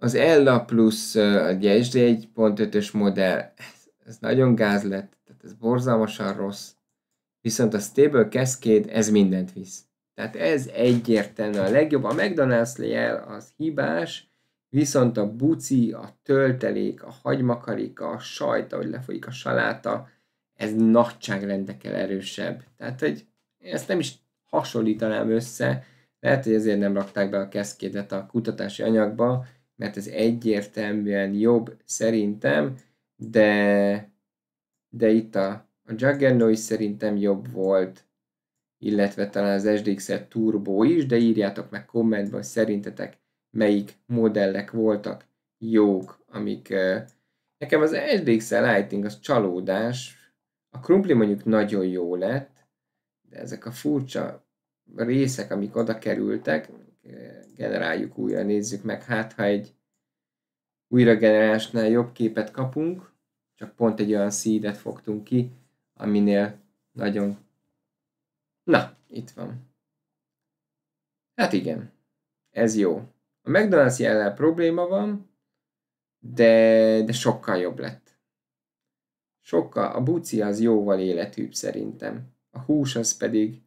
Speaker 1: Az Ella plusz a GSD 1.5-ös modell, ez, ez nagyon gáz lett, tehát ez borzalmasan rossz, viszont a Stable Cascade ez mindent visz. Tehát ez egyértelműen a legjobb. A McDonald's lejel az hibás, viszont a buci, a töltelék, a hagymakarika, a sajt, hogy lefolyik a saláta, ez nagyságrendekkel erősebb. Tehát, hogy ezt nem is hasonlítanám össze, lehet, hogy ezért nem rakták be a keszkédet a kutatási anyagba, mert ez egyértelműen jobb szerintem, de, de itt a, a Juggernaut is szerintem jobb volt, illetve talán az SDX-et Turbo is, de írjátok meg kommentben, hogy szerintetek melyik modellek voltak jók, amik... Nekem az SDX Lighting az csalódás, a krumpli mondjuk nagyon jó lett, de ezek a furcsa részek, amik oda kerültek, generáljuk újra, nézzük meg, hát ha egy újra generálásnál jobb képet kapunk, csak pont egy olyan szídet fogtunk ki, aminél nagyon... Na, itt van. Hát igen, ez jó. A McDonald's jellel probléma van, de, de sokkal jobb lett. Sokkal, a buci az jóval életűbb szerintem. A hús az pedig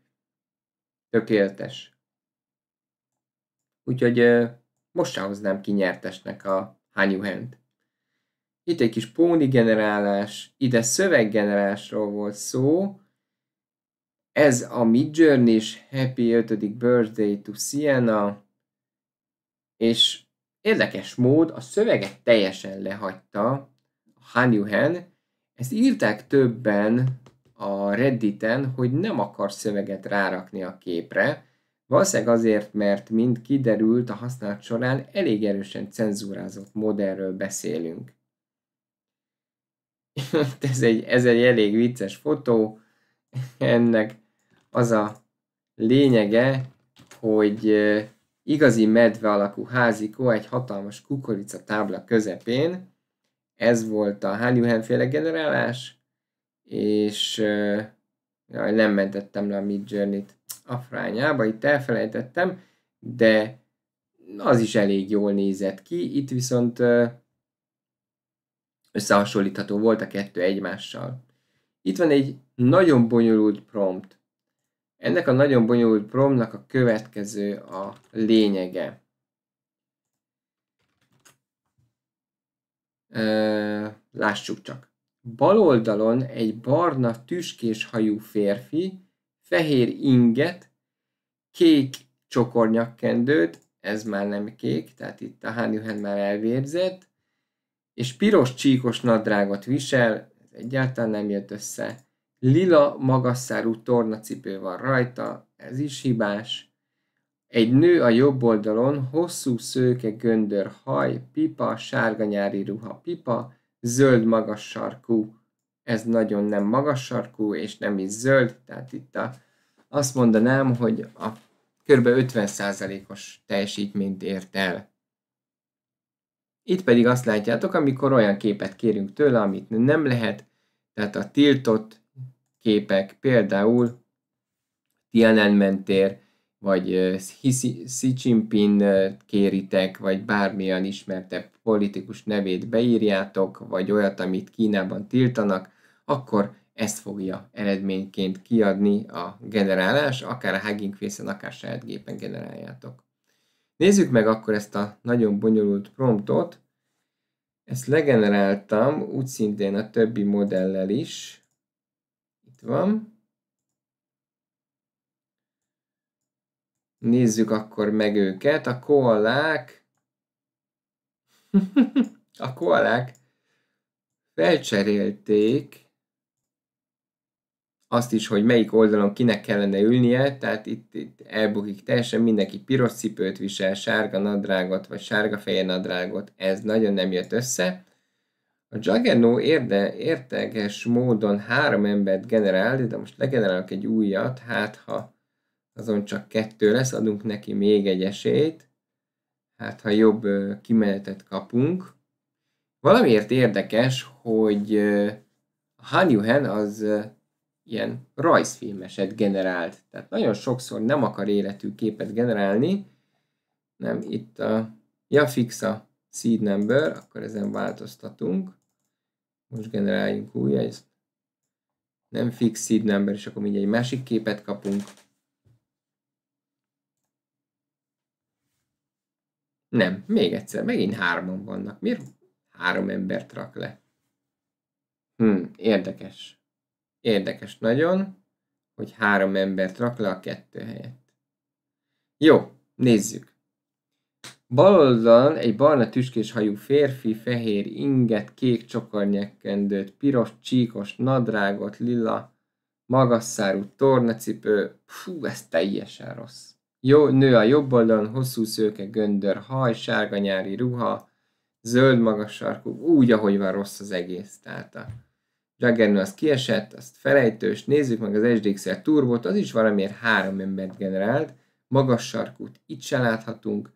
Speaker 1: tökéletes úgyhogy most sem hoznám ki nyertesnek a Hanyu Hent. Itt egy kis póni generálás, ide szöveggenerálásról volt szó, ez a mid journey is Happy 5. Birthday to Sienna, és érdekes mód a szöveget teljesen lehagyta a Han Yuhen. Ezt írták többen a Redditen, hogy nem akar szöveget rárakni a képre, Valószínűleg azért, mert mind kiderült a használat során, elég erősen cenzúrázott modellről beszélünk. ez, egy, ez egy elég vicces fotó, ennek az a lényege, hogy igazi medve alakú házikó egy hatalmas kukorica tábla közepén, ez volt a Hányuhen féle generálás, és Jaj, nem mentettem le a Mid Journey-t. A frányába, itt elfelejtettem, de az is elég jól nézett ki. Itt viszont összehasonlítható volt a kettő egymással. Itt van egy nagyon bonyolult prompt. Ennek a nagyon bonyolult promptnak a következő a lényege. Lássuk csak. Bal oldalon egy barna tüskés hajú férfi, fehér inget, kék csokornyakkendőt, ez már nem kék, tehát itt a Hányuhen már elvérzett, és piros csíkos nadrágot visel, ez egyáltalán nem jött össze. Lila magasszárú tornacipő van rajta, ez is hibás. Egy nő a jobb oldalon, hosszú szőke göndör haj, pipa, sárga nyári ruha, pipa, zöld magas sarkú, ez nagyon nem magas sarkú, és nem is zöld, tehát itt a, azt mondanám, hogy a kb. 50%-os teljesítményt ért el. Itt pedig azt látjátok, amikor olyan képet kérünk tőle, amit nem lehet, tehát a tiltott képek, például Tiananmen tér, vagy Xi Jinping kéritek, vagy bármilyen ismertebb politikus nevét beírjátok, vagy olyat, amit Kínában tiltanak, akkor ezt fogja eredményként kiadni a generálás, akár a Hugging Face-en, akár saját gépen generáljátok. Nézzük meg akkor ezt a nagyon bonyolult promptot. Ezt legeneráltam, úgy szintén a többi modellel is. Itt van. Nézzük akkor meg őket. A koalák... a koalák felcserélték azt is, hogy melyik oldalon kinek kellene ülnie, tehát itt, itt elbukik teljesen mindenki piros cipőt visel, sárga nadrágot, vagy sárga fehér nadrágot, ez nagyon nem jött össze. A Juggernaut érde, érteges módon három embert generál, de most legenerálok egy újat, hát ha azon csak kettő lesz, adunk neki még egy esélyt, hát ha jobb kimenetet kapunk. Valamiért érdekes, hogy a Han Yuhen az ilyen rajzfilmeset generált. Tehát nagyon sokszor nem akar életű képet generálni, nem itt a, ja fix a seed number, akkor ezen változtatunk. Most generáljunk új, ez nem fix seed number, és akkor mindjárt egy másik képet kapunk. Nem, még egyszer, megint hárman vannak. Miért három embert rak le? Hm, érdekes. Érdekes nagyon, hogy három embert rak le a kettő helyett. Jó, nézzük. Bal oldalon egy barna tüskés hajú férfi, fehér inget, kék csokornyekkendőt, piros csíkos nadrágot, lila, magasszárú tornacipő. Fú, ez teljesen rossz. Jó, nő a jobb oldalon, hosszú szőke göndör, haj, sárga nyári ruha, zöld magas sarkú, úgy, ahogy van rossz az egész. Tehát a Juggernu az kiesett, azt felejtős, nézzük meg az SDX-el turbót, az is valamiért három embert generált, magas sarkút itt se láthatunk,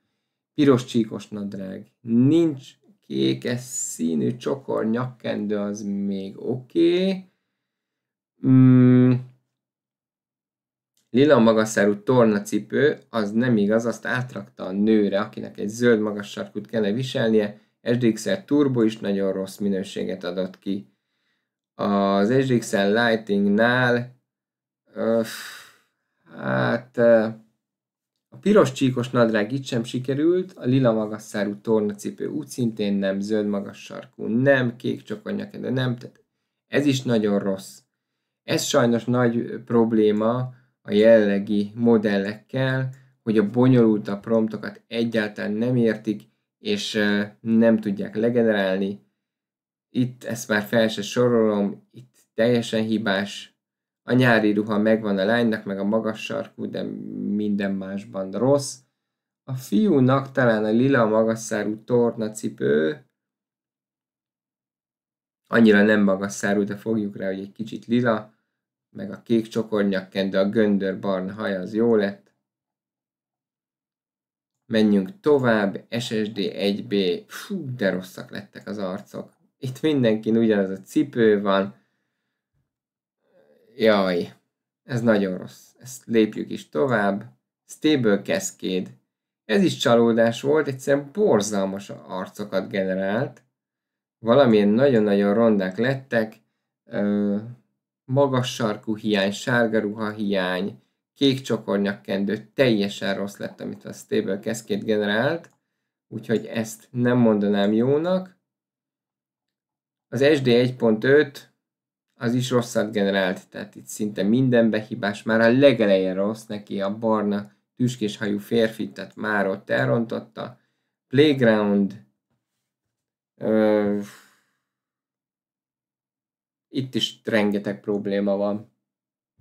Speaker 1: piros csíkos nadrág, nincs kékes színű csokor nyakkendő, az még oké. Okay. Mm, lila magasszárú tornacipő, az nem igaz, azt átrakta a nőre, akinek egy zöld magas sarkút kellene viselnie, SDXL Turbo is nagyon rossz minőséget adott ki. Az SDXL Lightingnál hát a piros csíkos nadrág itt sem sikerült, a lila magasszárú tornacipő úgy szintén nem, zöld magas sarkú nem, kék csokonyak, de nem, tehát ez is nagyon rossz. Ez sajnos nagy probléma, a jellegi modellekkel, hogy a bonyolultabb promptokat egyáltalán nem értik, és nem tudják legenerálni. Itt ezt már fel se sorolom, itt teljesen hibás. A nyári ruha megvan a lánynak, meg a magas sarkú, de minden másban rossz. A fiúnak talán a lila magasszárú cipő. annyira nem magasszárú, de fogjuk rá, hogy egy kicsit lila, meg a kék csokornyakken, de a göndör barna haj az jó lett. Menjünk tovább, SSD 1B, fú, de rosszak lettek az arcok. Itt mindenkin ugyanaz a cipő van. Jaj, ez nagyon rossz. Ezt lépjük is tovább. Stable Cascade. Ez is csalódás volt, egyszerűen borzalmas arcokat generált. Valamilyen nagyon-nagyon rondák lettek. Ö- magas sarkú hiány, sárga ruha hiány, kék csokornyakkendő, teljesen rossz lett, amit a Stable Cascade generált, úgyhogy ezt nem mondanám jónak. Az SD 1.5 az is rosszat generált, tehát itt szinte mindenbe hibás, már a legeleje rossz neki a barna tüskés hajú férfi, tehát már ott elrontotta. Playground, öh, itt is rengeteg probléma van.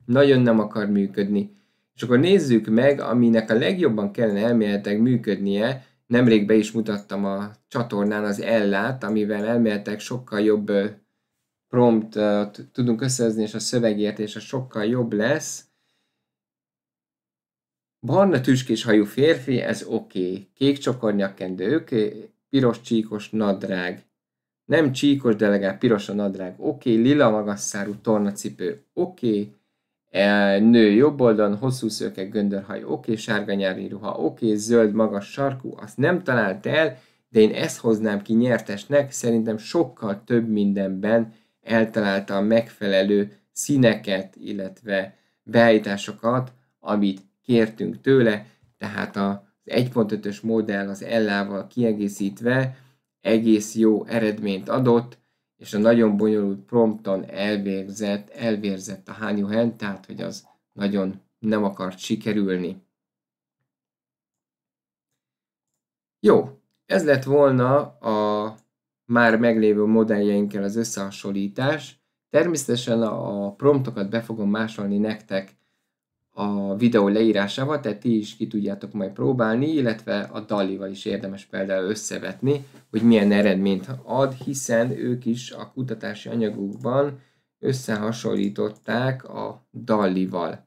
Speaker 1: Nagyon nem akar működni. És akkor nézzük meg, aminek a legjobban kellene elméletek működnie, nemrég be is mutattam a csatornán az ellát, amivel elméletek sokkal jobb prompt tudunk összehozni, és a szövegértése sokkal jobb lesz. Barna tüskés hajú férfi, ez oké. Okay. Kék csokornyakendő, oké. Okay. Piros csíkos nadrág. Nem csíkos, de legalább piros a nadrág, oké, okay, lila magasszárú tornacipő, oké, okay, e, nő jobb oldalon, hosszú szőke göndörhaj. oké, okay, sárga nyári ruha, oké, okay, zöld magas sarkú, azt nem talált el, de én ezt hoznám ki nyertesnek, szerintem sokkal több mindenben eltalálta a megfelelő színeket, illetve beállításokat, amit kértünk tőle, tehát az 1.5-ös modell az ellával kiegészítve egész jó eredményt adott, és a nagyon bonyolult prompton elvérzett, elvérzett a hányuhen, tehát hogy az nagyon nem akart sikerülni. Jó, ez lett volna a már meglévő modelljeinkkel az összehasonlítás. Természetesen a promptokat be fogom másolni nektek a videó leírásával, tehát ti is ki tudjátok majd próbálni, illetve a Dalival is érdemes például összevetni, hogy milyen eredményt ad, hiszen ők is a kutatási anyagukban összehasonlították a Dalival.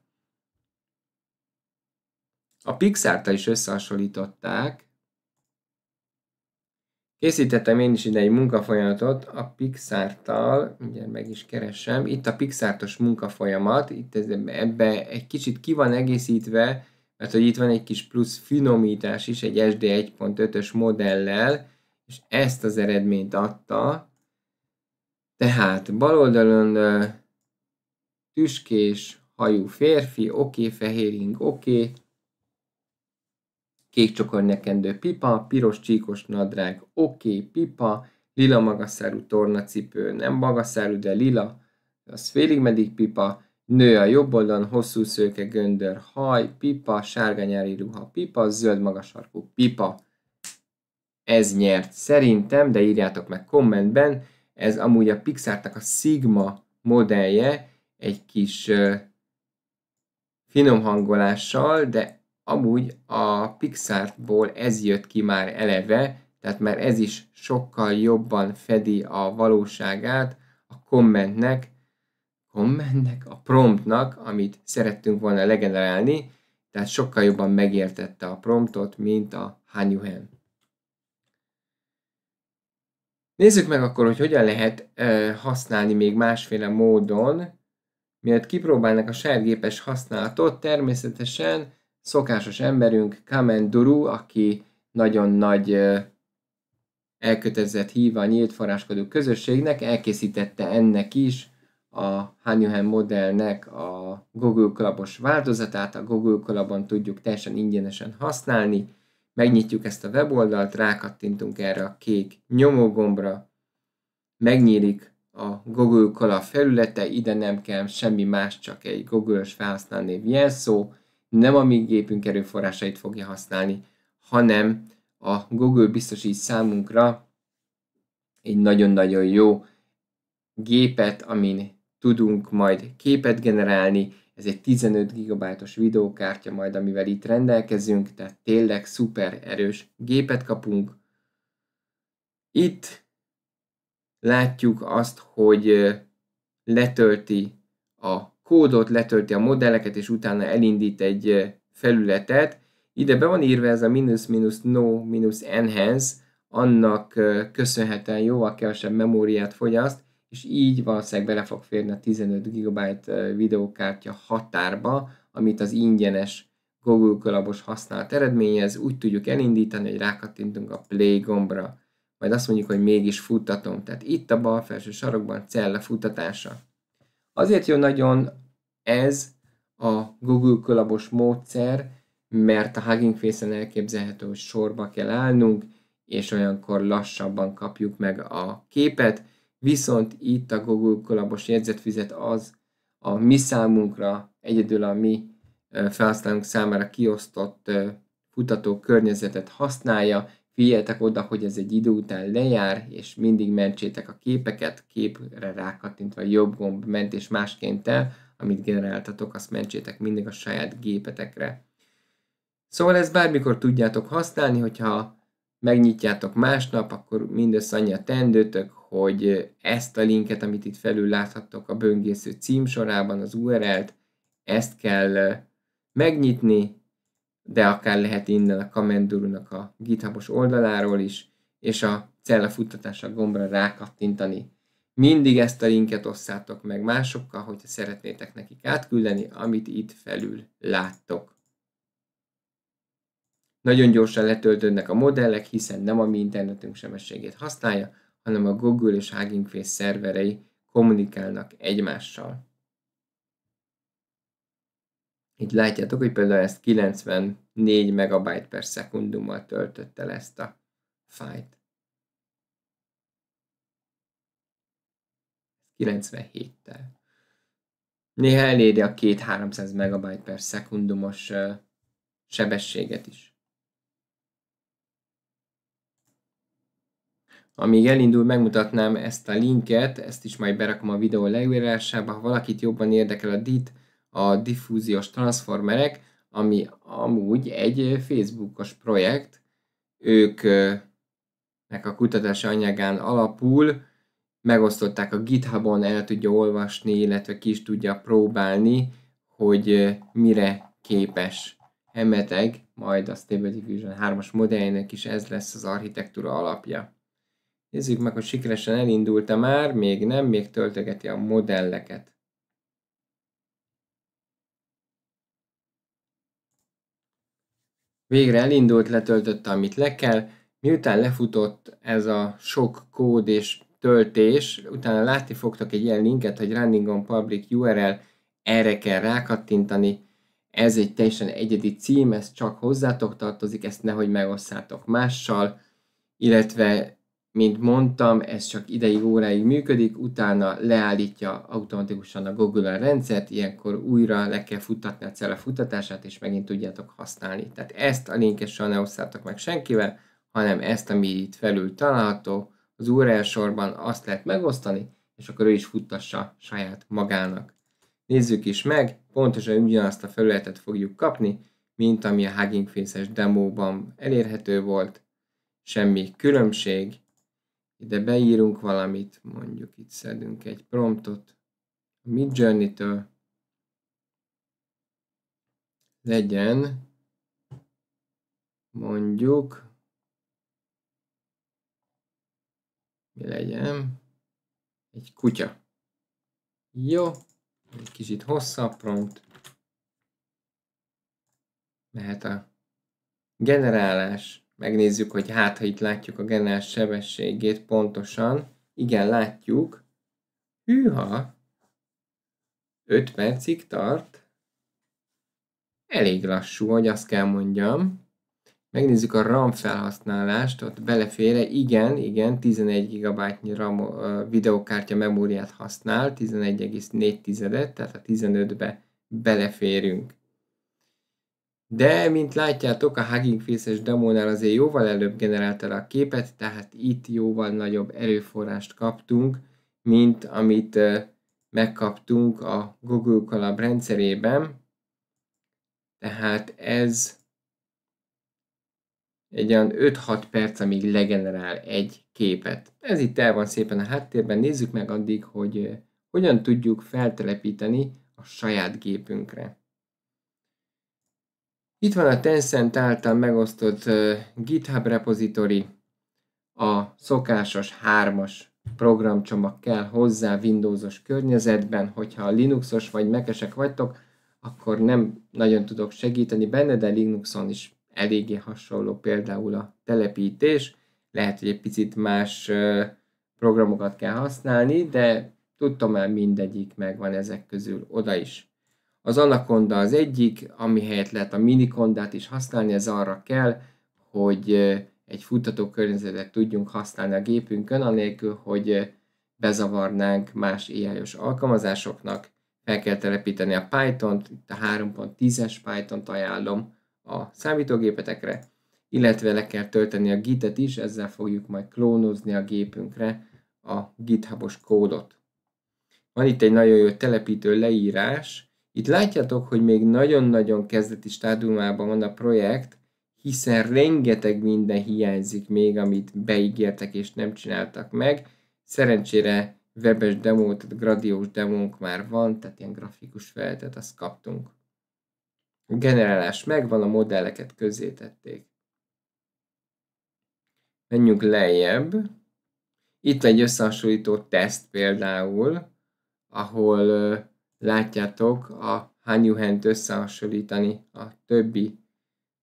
Speaker 1: A pixar tal is összehasonlították, Készítettem én is ide egy munkafolyamatot a Pixártal, mindjárt meg is keresem. Itt a Pixártos munkafolyamat, itt ez, ebbe egy kicsit ki van egészítve, mert hogy itt van egy kis plusz finomítás is egy SD 1.5-ös modellel, és ezt az eredményt adta. Tehát bal oldalon tüskés hajú férfi, oké, okay, fehéring, oké, okay, kék csokornyekendő pipa, piros csíkos nadrág, oké, okay, pipa, lila magaszárú tornacipő, nem magaszárú, de lila, az félig meddig pipa, nő a jobb oldalon, hosszú szőke göndör, haj, pipa, sárga nyári ruha, pipa, zöld magasarkú, pipa. Ez nyert szerintem, de írjátok meg kommentben, ez amúgy a Pixartnak a Sigma modellje, egy kis finom hangolással, de Amúgy a Pixartból ez jött ki már eleve, tehát már ez is sokkal jobban fedi a valóságát a kommentnek, kommentnek, a promptnak, amit szerettünk volna legenerálni, tehát sokkal jobban megértette a promptot, mint a Hanyuhen. Nézzük meg akkor, hogy hogyan lehet e, használni még másféle módon. Miért kipróbálnak a saját gépes használatot, természetesen szokásos emberünk, Kamen Duru, aki nagyon nagy elkötelezett híva a nyílt forráskodó közösségnek, elkészítette ennek is a Hanyuhen modellnek a Google Collabos változatát, a Google Collabon tudjuk teljesen ingyenesen használni, megnyitjuk ezt a weboldalt, rákattintunk erre a kék nyomógombra, megnyílik a Google Collab felülete, ide nem kell semmi más, csak egy Google-ös felhasználnév jelszó, nem a mi gépünk erőforrásait fogja használni, hanem a Google biztosít számunkra egy nagyon-nagyon jó gépet, amin tudunk majd képet generálni, ez egy 15 GB-os videókártya majd, amivel itt rendelkezünk, tehát tényleg szuper erős gépet kapunk. Itt látjuk azt, hogy letölti a kódot, letölti a modelleket, és utána elindít egy felületet. Ide be van írva ez a no enhance, annak köszönhetően jóval kevesebb memóriát fogyaszt, és így valószínűleg bele fog férni a 15 GB videókártya határba, amit az ingyenes Google Collabos használat eredményez, úgy tudjuk elindítani, hogy rákattintunk a Play gombra, majd azt mondjuk, hogy mégis futtatom. Tehát itt a bal felső sarokban cella futtatása. Azért jön nagyon ez a Google kolabos módszer, mert a Hugging Face-en elképzelhető, hogy sorba kell állnunk, és olyankor lassabban kapjuk meg a képet, viszont itt a Google kolabos jegyzetfizet az a mi számunkra, egyedül a mi felhasználunk számára kiosztott futató környezetet használja, figyeljetek oda, hogy ez egy idő után lejár, és mindig mentsétek a képeket, képre rákattintva jobb gomb mentés másként el, amit generáltatok, azt mentsétek mindig a saját gépetekre. Szóval ezt bármikor tudjátok használni, hogyha megnyitjátok másnap, akkor mindössze annyi a tendőtök, hogy ezt a linket, amit itt felül láthattok a böngésző címsorában, az URL-t, ezt kell megnyitni, de akár lehet innen a Kamendurunak a github oldaláról is, és a cella futtatása gombra rákattintani. Mindig ezt a linket osszátok meg másokkal, hogyha szeretnétek nekik átküldeni, amit itt felül láttok. Nagyon gyorsan letöltődnek a modellek, hiszen nem a mi internetünk sebességét használja, hanem a Google és Hugging Face szerverei kommunikálnak egymással. Itt látjátok, hogy például ezt 94 megabyte per szekundummal töltötte el ezt a fájt. 97-tel. Néha eléri a 2-300 megabyte per szekundumos sebességet is. Amíg elindul, megmutatnám ezt a linket, ezt is majd berakom a videó leírásába. Ha valakit jobban érdekel a DIT, a diffúziós transformerek, ami amúgy egy Facebookos projekt, ők nek a kutatási anyagán alapul, megosztották a GitHubon, el tudja olvasni, illetve ki is tudja próbálni, hogy mire képes emeteg, majd a Stable Diffusion 3-as modelljének is ez lesz az architektúra alapja. Nézzük meg, hogy sikeresen elindult-e már, még nem, még töltögeti a modelleket. Végre elindult, letöltötte, amit le kell, miután lefutott ez a sok kód és töltés, utána látni fogtak egy ilyen linket, hogy Running on Public URL, erre kell rákattintani, ez egy teljesen egyedi cím, ez csak hozzátok tartozik, ezt nehogy megosszátok mással, illetve mint mondtam, ez csak ideig, óráig működik, utána leállítja automatikusan a Google rendszert, ilyenkor újra le kell futtatni a cella futtatását, és megint tudjátok használni. Tehát ezt a linket soha ne osztátok meg senkivel, hanem ezt, ami itt felül található, az URL sorban azt lehet megosztani, és akkor ő is futtassa saját magának. Nézzük is meg, pontosan ugyanazt a felületet fogjuk kapni, mint ami a Hugging Face-es demóban elérhető volt, semmi különbség, ide beírunk valamit, mondjuk itt szedünk egy promptot a Midjourney-től, legyen mondjuk mi legyen egy kutya. Jó, egy kicsit hosszabb prompt. Mehet a generálás megnézzük, hogy hát, ha itt látjuk a generál sebességét pontosan. Igen, látjuk. Hűha! 5 percig tart. Elég lassú, hogy azt kell mondjam. Megnézzük a RAM felhasználást, ott belefére, igen, igen, 11 GB RAM videokártya memóriát használ, 11,4-et, tehát a 15-be beleférünk. De, mint látjátok, a Hugging Face-es demónál azért jóval előbb generálta a képet, tehát itt jóval nagyobb erőforrást kaptunk, mint amit megkaptunk a Google Colab rendszerében. Tehát ez egy olyan 5-6 perc, amíg legenerál egy képet. Ez itt el van szépen a háttérben, nézzük meg addig, hogy hogyan tudjuk feltelepíteni a saját gépünkre. Itt van a Tencent által megosztott GitHub repository, a szokásos hármas programcsomag kell hozzá Windowsos környezetben, hogyha Linuxos vagy Mekesek vagytok, akkor nem nagyon tudok segíteni benne, de Linuxon is eléggé hasonló például a telepítés, lehet, hogy egy picit más programokat kell használni, de tudtam már mindegyik megvan ezek közül oda is. Az anakonda az egyik, ami helyett lehet a minikondát is használni, ez arra kell, hogy egy futtató környezetet tudjunk használni a gépünkön, anélkül, hogy bezavarnánk más ai alkalmazásoknak. Fel kell telepíteni a Python-t, itt a 3.10-es Python-t ajánlom a számítógépetekre, illetve le kell tölteni a Git-et is, ezzel fogjuk majd klónozni a gépünkre a GitHub-os kódot. Van itt egy nagyon jó telepítő leírás, itt látjátok, hogy még nagyon-nagyon kezdeti stádiumában van a projekt, hiszen rengeteg minden hiányzik még, amit beígértek és nem csináltak meg. Szerencsére webes demó, tehát gradiós demónk már van, tehát ilyen grafikus feltet azt kaptunk. A generálás megvan, a modelleket közzétették. Menjünk lejjebb. Itt egy összehasonlító teszt például, ahol látjátok a Hanyuhent összehasonlítani a többi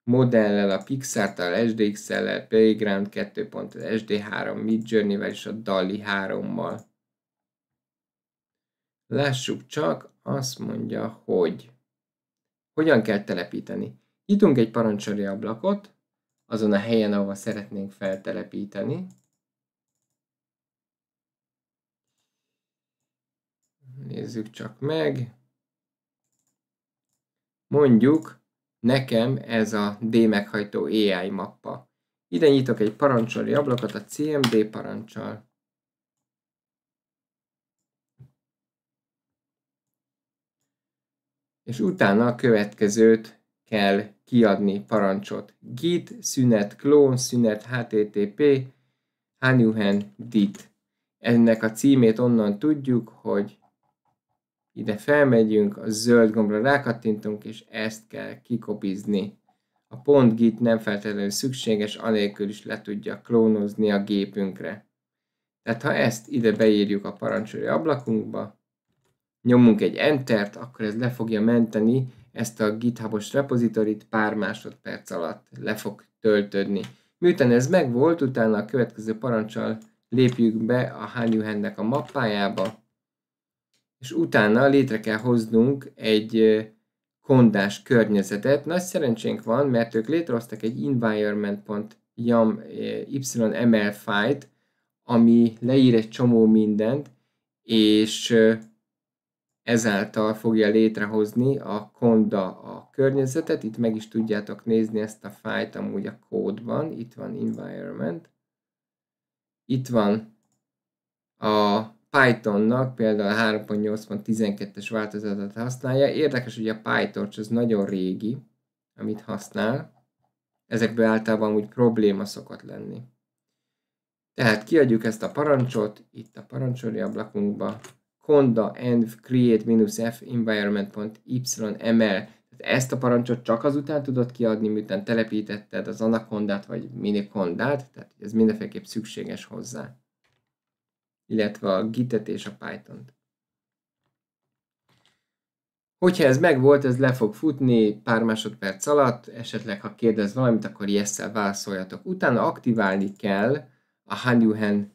Speaker 1: modellel, a Pixar-tal, SDX-el, Playground 2.0, SD3, Midjourney-vel és a DALI 3-mal. Lássuk csak, azt mondja, hogy hogyan kell telepíteni. Nyitunk egy parancsori ablakot, azon a helyen, ahova szeretnénk feltelepíteni. Nézzük csak meg. Mondjuk nekem ez a D meghajtó AI mappa. Ide nyitok egy parancsoli ablakot a CMD parancsal. És utána a következőt kell kiadni parancsot. Git, szünet, clone, szünet, http, hanuhen, dit. Ennek a címét onnan tudjuk, hogy ide felmegyünk, a zöld gombra rákattintunk, és ezt kell kikopizni. A pont git nem feltétlenül szükséges, anélkül is le tudja klónozni a gépünkre. Tehát ha ezt ide beírjuk a parancsolói ablakunkba, nyomunk egy Entert, akkor ez le fogja menteni ezt a GitHubos repozitorit pár másodperc alatt le fog töltődni. Miután ez megvolt, utána a következő parancsal lépjük be a hellohand a mappájába, és utána létre kell hoznunk egy kondás környezetet. Nagy szerencsénk van, mert ők létrehoztak egy environment.yam YML fájt, ami leír egy csomó mindent, és ezáltal fogja létrehozni a konda a környezetet. Itt meg is tudjátok nézni ezt a fájt amúgy a kódban. Itt van environment. Itt van a Pythonnak például a 3.80.12-es változatát használja. Érdekes, hogy a PyTorch az nagyon régi, amit használ. Ezekből általában úgy probléma szokott lenni. Tehát kiadjuk ezt a parancsot, itt a parancsori ablakunkba, conda env create-f environment.yml tehát ezt a parancsot csak azután tudod kiadni, miután telepítetted az anakondát vagy minikondát, tehát ez mindenféleképp szükséges hozzá illetve a Git-et és a Python-t. Hogyha ez megvolt, ez le fog futni pár másodperc alatt, esetleg ha kérdez valamit, akkor yes-szel válaszoljatok. Utána aktiválni kell a Hanyuhen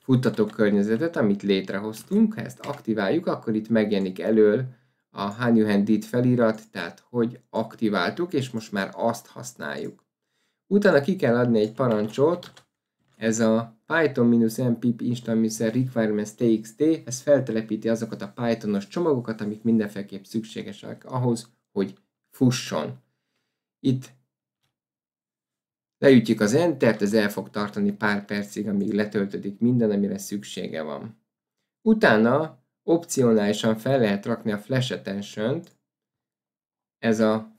Speaker 1: futtató környezetet, amit létrehoztunk. Ha ezt aktiváljuk, akkor itt megjelenik elől a Hanyuhen did felirat, tehát hogy aktiváltuk, és most már azt használjuk. Utána ki kell adni egy parancsot, ez a Python-npip install requirements txt, ez feltelepíti azokat a Pythonos csomagokat, amik mindenféleképp szükségesek ahhoz, hogy fusson. Itt leütjük az Entert, ez el fog tartani pár percig, amíg letöltődik minden, amire szüksége van. Utána opcionálisan fel lehet rakni a Flash attention -t. Ez a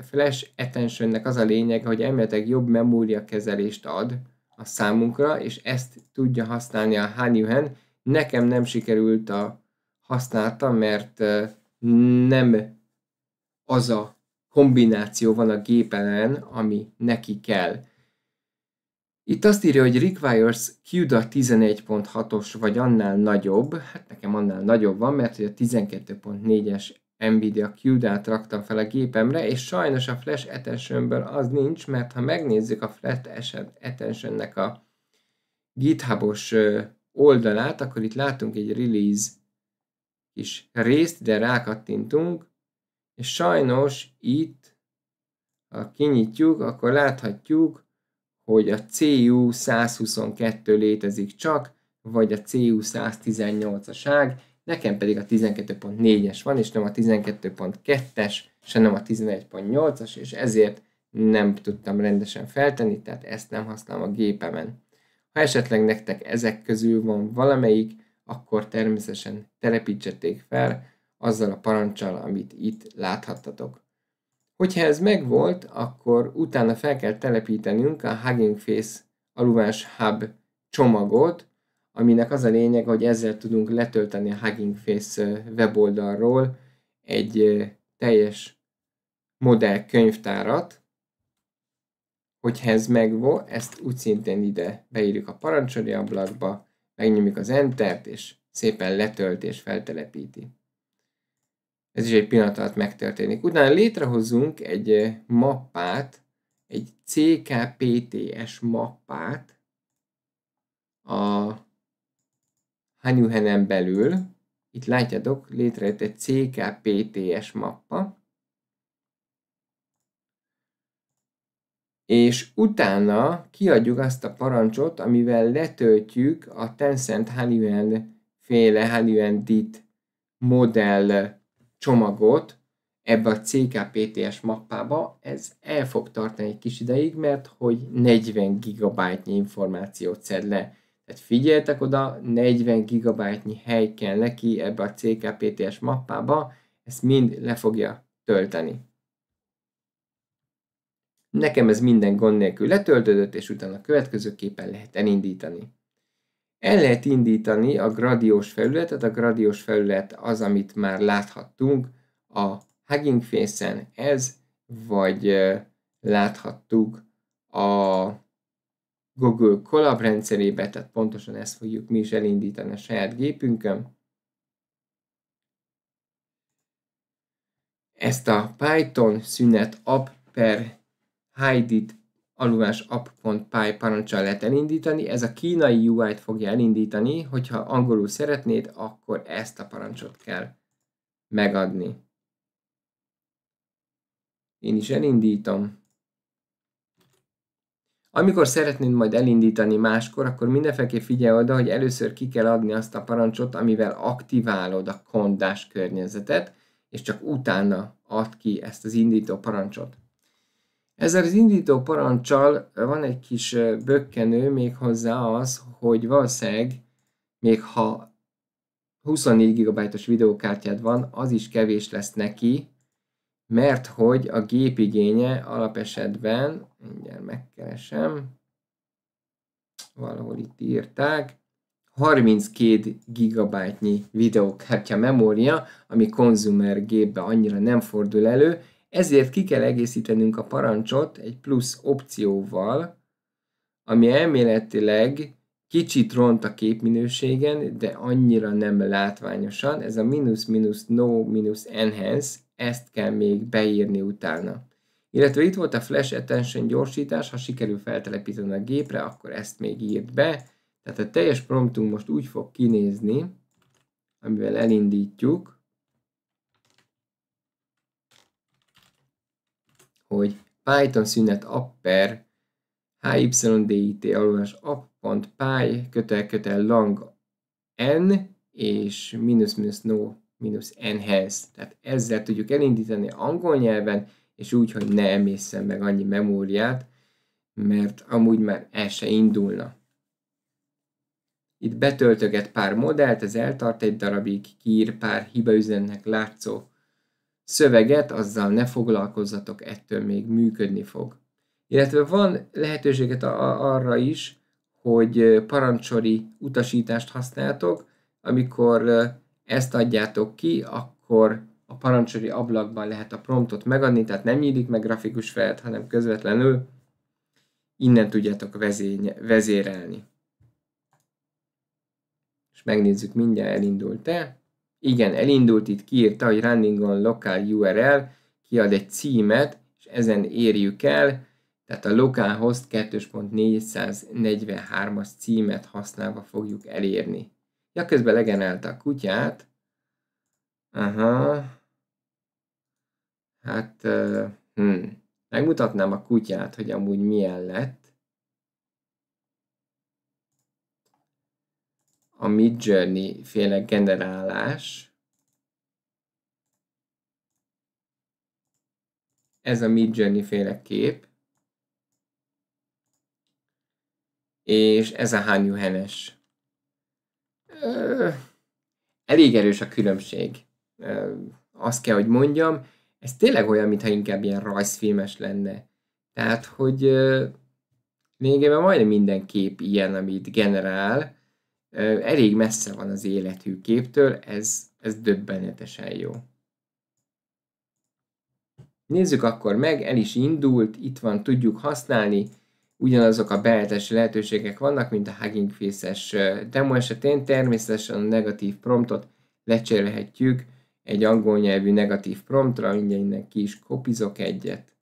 Speaker 1: Flash attention az a lényeg, hogy elméletileg jobb memóriakezelést ad, a számunkra, és ezt tudja használni a Hanyuhen. Nekem nem sikerült a használta, mert nem az a kombináció van a gépen, ami neki kell. Itt azt írja, hogy requires CUDA 11.6-os vagy annál nagyobb, hát nekem annál nagyobb van, mert hogy a 12.4-es Nvidia Q-dát raktam fel a gépemre, és sajnos a Flash attention az nincs, mert ha megnézzük a Flash Attentionnek a github oldalát, akkor itt látunk egy release kis részt, de rákattintunk, és sajnos itt, ha kinyitjuk, akkor láthatjuk, hogy a CU 122 létezik csak, vagy a CU 118-aság, nekem pedig a 12.4-es van, és nem a 12.2-es, se nem a 11.8-as, és ezért nem tudtam rendesen feltenni, tehát ezt nem használom a gépemen. Ha esetleg nektek ezek közül van valamelyik, akkor természetesen telepítseték fel azzal a parancsal, amit itt láthattatok. Hogyha ez megvolt, akkor utána fel kell telepítenünk a Hugging Face Aluvás Hub csomagot, aminek az a lényeg, hogy ezzel tudunk letölteni a Hugging Face weboldalról egy teljes modell könyvtárat, hogyha ez megvo, ezt úgy szintén ide beírjuk a parancsori ablakba, megnyomjuk az Enter-t, és szépen letölt és feltelepíti. Ez is egy pillanat alatt megtörténik. Utána létrehozunk egy mappát, egy CKPTS mappát a Hanyuhenen belül, itt látjátok, létrejött egy CKPTS mappa, és utána kiadjuk azt a parancsot, amivel letöltjük a Tencent Hanyuhen féle Hanyuhen DIT modell csomagot ebbe a CKPTS mappába. Ez el fog tartani egy kis ideig, mert hogy 40 gigabájtnyi információt szed le tehát figyeltek oda, 40 gigabájtnyi hely kell neki ebbe a CKPTS mappába, ezt mind le fogja tölteni. Nekem ez minden gond nélkül letöltődött, és utána a következő képen lehet elindítani. El lehet indítani a gradiós felületet, a gradiós felület az, amit már láthattunk a Hugging Face-en, ez, vagy láthattuk a Google Collab rendszerébe, tehát pontosan ezt fogjuk mi is elindítani a saját gépünkön. Ezt a Python szünet app per hide alulás app.py parancsal lehet elindítani. Ez a kínai UI-t fogja elindítani, hogyha angolul szeretnéd, akkor ezt a parancsot kell megadni. Én is elindítom. Amikor szeretnéd majd elindítani máskor, akkor mindenféleképp figyelj oda, hogy először ki kell adni azt a parancsot, amivel aktiválod a kondás környezetet, és csak utána ad ki ezt az indító parancsot. Ezzel az indító parancsal van egy kis bökkenő még hozzá az, hogy valószínűleg még ha 24 GB-os videókártyád van, az is kevés lesz neki, mert hogy a gép igénye alapesetben, mindjárt megkeresem, valahol itt írták, 32 gigabájtnyi videókártya memória, ami konzumer gépbe annyira nem fordul elő, ezért ki kell egészítenünk a parancsot egy plusz opcióval, ami elméletileg kicsit ront a képminőségen, de annyira nem látványosan. Ez a minus minus no minus enhance, ezt kell még beírni utána. Illetve itt volt a Flash Attention gyorsítás, ha sikerül feltelepíteni a gépre, akkor ezt még írd be. Tehát a teljes promptunk most úgy fog kinézni, amivel elindítjuk, hogy Python szünet apper HYDIT alulás app.py kötel kötel lang n és minus minus no mínusz enhance. Tehát ezzel tudjuk elindítani angol nyelven, és úgy, hogy ne emészem meg annyi memóriát, mert amúgy már el se indulna. Itt betöltöget pár modellt, ez eltart egy darabig, kiír pár hibaüzennek látszó szöveget, azzal ne foglalkozzatok, ettől még működni fog. Illetve van lehetőséget arra is, hogy parancsori utasítást használtok, amikor ezt adjátok ki, akkor a parancsori ablakban lehet a promptot megadni, tehát nem nyílik meg grafikus felett, hanem közvetlenül innen tudjátok vezérelni. És megnézzük, mindjárt elindult-e. Igen, elindult, itt kiírta, hogy running on local URL, kiad egy címet, és ezen érjük el, tehát a localhost 2.443-as címet használva fogjuk elérni. Ja, közben legenelte a kutyát. Aha. Hát, uh, hm. Megmutatnám a kutyát, hogy amúgy milyen lett. A Midjourney féle generálás. Ez a Midjourney féle kép. És ez a Henes elég erős a különbség. Azt kell, hogy mondjam, ez tényleg olyan, mintha inkább ilyen rajzfilmes lenne. Tehát, hogy lényegében majdnem minden kép ilyen, amit generál, elég messze van az életű képtől, ez, ez döbbenetesen jó. Nézzük akkor meg, el is indult, itt van, tudjuk használni, ugyanazok a beállítási lehetőségek vannak, mint a Hugging Face-es demo esetén. Természetesen a negatív promptot lecserélhetjük egy angol nyelvű negatív promptra, mindjárt innen ki is kopizok egyet.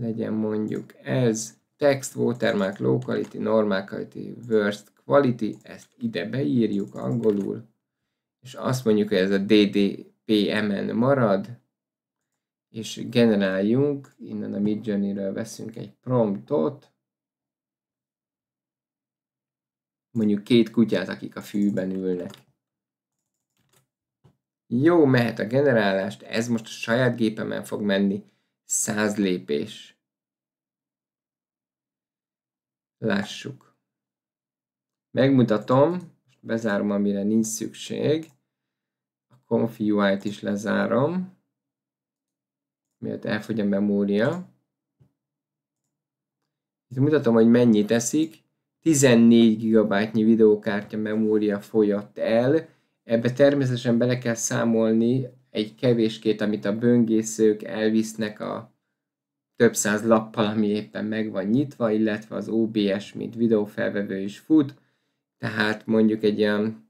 Speaker 1: Legyen mondjuk ez, text, watermark, low quality, normal quality, worst quality, ezt ide beírjuk angolul, és azt mondjuk, hogy ez a DDPMN marad, és generáljunk, innen a journey ről veszünk egy promptot, mondjuk két kutyát, akik a fűben ülnek. Jó, mehet a generálást, ez most a saját gépemen fog menni, 100 lépés. Lássuk. Megmutatom, bezárom, amire nincs szükség. A Confi UI-t is lezárom miért elfogy a memória. Itt mutatom, hogy mennyit eszik. 14 gb videókártya memória folyadt el. Ebbe természetesen bele kell számolni egy kevéskét, amit a böngészők elvisznek a több száz lappal, ami éppen meg van nyitva, illetve az OBS, mint videófelvevő is fut, tehát mondjuk egy ilyen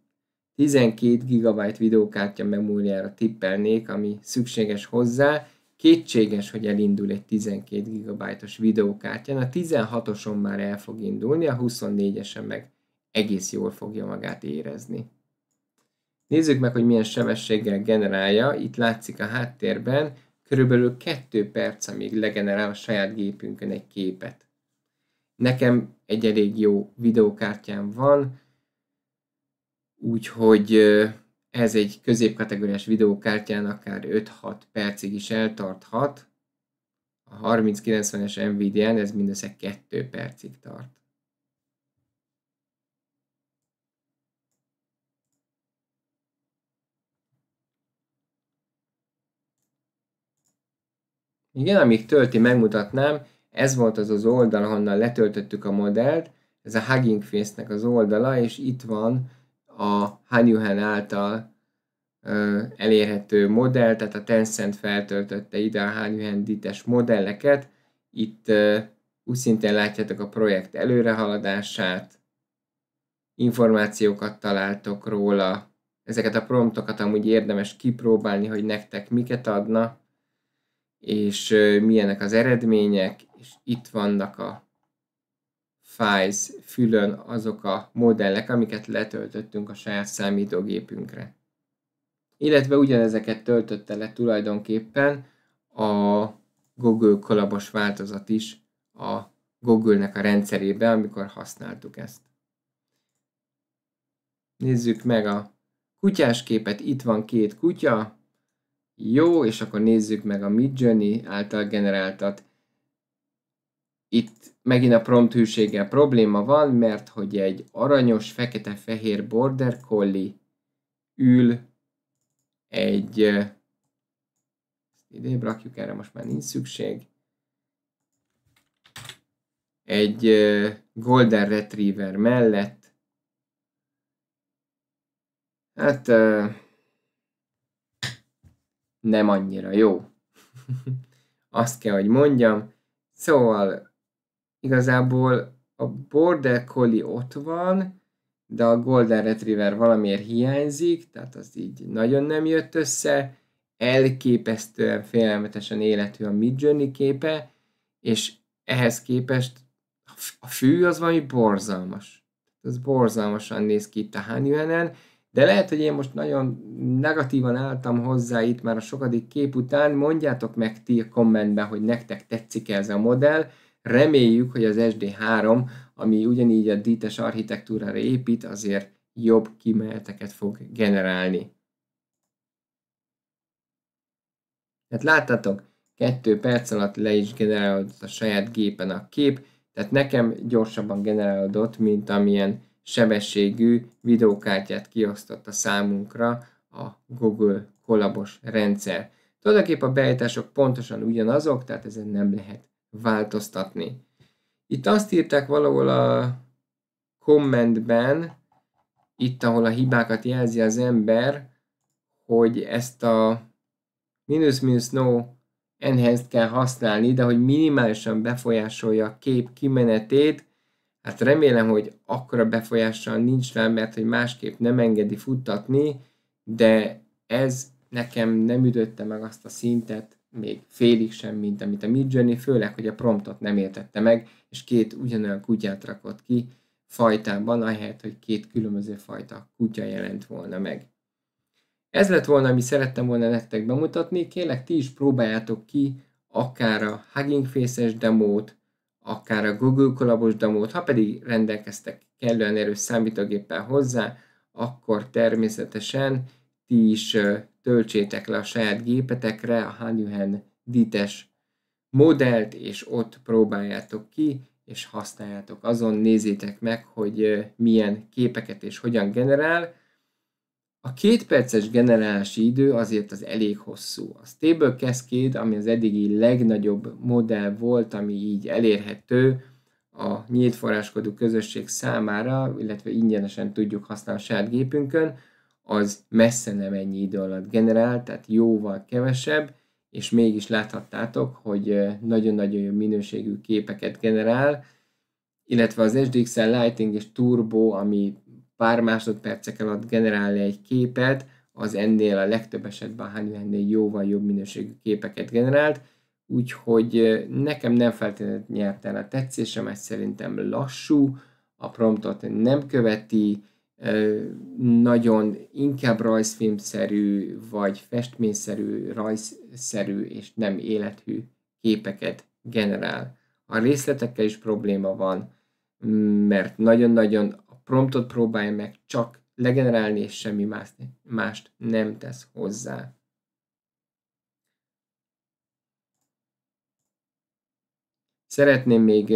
Speaker 1: 12 GB videókártya memóriára tippelnék, ami szükséges hozzá, Kétséges, hogy elindul egy 12 GB-os videókártyán, a 16-oson már el fog indulni, a 24-esen meg egész jól fogja magát érezni. Nézzük meg, hogy milyen sebességgel generálja. Itt látszik a háttérben, körülbelül 2 perc, amíg legenerál a saját gépünkön egy képet. Nekem egy elég jó videókártyám van, úgyhogy ez egy középkategóriás videókártyán akár 5-6 percig is eltarthat, a 3090-es Nvidia-n ez mindössze 2 percig tart. Igen, amíg tölti, megmutatnám, ez volt az az oldal, honnan letöltöttük a modellt, ez a Hugging Face-nek az oldala, és itt van a Hanyuhan által elérhető modell, tehát a Tencent feltöltötte ide a Hanyuhan dites modelleket. Itt úgy szintén látjátok a projekt előrehaladását, információkat találtok róla, ezeket a promptokat amúgy érdemes kipróbálni, hogy nektek miket adna, és milyenek az eredmények, és itt vannak a Files fülön azok a modellek, amiket letöltöttünk a saját számítógépünkre. Illetve ugyanezeket töltötte le tulajdonképpen a Google kolabos változat is a Google-nek a rendszerébe, amikor használtuk ezt. Nézzük meg a kutyás képet, itt van két kutya, jó, és akkor nézzük meg a Midjourney által generáltat itt megint a prompt hűséggel probléma van, mert hogy egy aranyos, fekete-fehér border collie ül egy idébb rakjuk, erre most már nincs szükség. Egy Golden Retriever mellett. Hát nem annyira jó. Azt kell, hogy mondjam. Szóval igazából a Border Collie ott van, de a Golden Retriever valamiért hiányzik, tehát az így nagyon nem jött össze, elképesztően félelmetesen életű a Midjourney képe, és ehhez képest a fű az valami borzalmas. Ez borzalmasan néz ki itt a Hanyuenen, de lehet, hogy én most nagyon negatívan álltam hozzá itt már a sokadik kép után, mondjátok meg ti a kommentben, hogy nektek tetszik -e ez a modell, Reméljük, hogy az SD3, ami ugyanígy a dítes architektúrára épít, azért jobb kimeheteket fog generálni. Tehát láttátok, kettő perc alatt le is generálódott a saját gépen a kép, tehát nekem gyorsabban generálódott, mint amilyen sebességű videókártyát kiosztott a számunkra a Google kolabos rendszer. Tulajdonképpen a beállítások pontosan ugyanazok, tehát ezen nem lehet változtatni. Itt azt írták valahol a kommentben, itt, ahol a hibákat jelzi az ember, hogy ezt a minus minus no enhanced kell használni, de hogy minimálisan befolyásolja a kép kimenetét, hát remélem, hogy akkora befolyással nincs rá, mert hogy másképp nem engedi futtatni, de ez nekem nem ütötte meg azt a szintet, még félig sem, mint amit a Midjourney, főleg, hogy a promptot nem értette meg, és két ugyanolyan kutyát rakott ki fajtában, ahelyett, hogy két különböző fajta kutya jelent volna meg. Ez lett volna, ami szerettem volna nektek bemutatni, kérlek ti is próbáljátok ki akár a Hugging Faces demót, akár a Google kolabos demót, ha pedig rendelkeztek kellően erős számítógéppel hozzá, akkor természetesen ti is töltsétek le a saját gépetekre a Hanyuhen dites modellt, és ott próbáljátok ki, és használjátok azon, nézzétek meg, hogy milyen képeket és hogyan generál. A két perces generálási idő azért az elég hosszú. A Stable Cascade, ami az eddigi legnagyobb modell volt, ami így elérhető a nyílt forráskodó közösség számára, illetve ingyenesen tudjuk használni a saját gépünkön, az messze nem ennyi idő alatt generál, tehát jóval kevesebb, és mégis láthattátok, hogy nagyon-nagyon jó minőségű képeket generál, illetve az SDXL Lighting és Turbo, ami pár másodpercek alatt generál egy képet, az ennél a legtöbb esetben a Honeywell-nél jóval jobb minőségű képeket generált, úgyhogy nekem nem feltétlenül nyert el a tetszésem, ez szerintem lassú, a promptot nem követi, nagyon inkább rajzfilmszerű, vagy festményszerű, rajzszerű és nem élethű képeket generál. A részletekkel is probléma van, mert nagyon-nagyon a promptot próbálja meg csak legenerálni, és semmi más, mást nem tesz hozzá. Szeretném még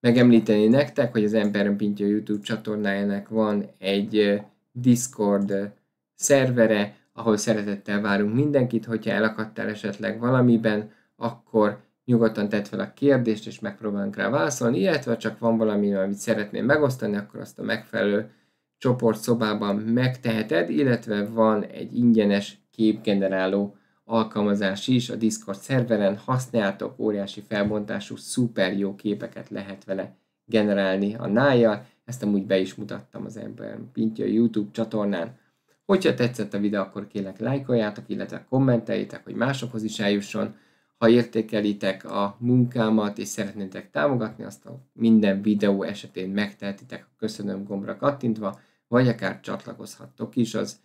Speaker 1: megemlíteni nektek, hogy az Emberen Pintja YouTube csatornájának van egy Discord szervere, ahol szeretettel várunk mindenkit, hogyha elakadtál esetleg valamiben, akkor nyugodtan tedd fel a kérdést, és megpróbálunk rá válaszolni, illetve csak van valami, amit szeretném megosztani, akkor azt a megfelelő csoport szobában megteheted, illetve van egy ingyenes képgeneráló alkalmazás is, a Discord szerveren használjátok, óriási felbontású, szuper jó képeket lehet vele generálni a nájjal, ezt amúgy be is mutattam az ember pintja YouTube csatornán. Hogyha tetszett a videó, akkor kérlek lájkoljátok, illetve kommenteljétek, hogy másokhoz is eljusson. Ha értékelitek a munkámat és szeretnétek támogatni, azt a minden videó esetén megtehetitek a köszönöm gombra kattintva, vagy akár csatlakozhattok is az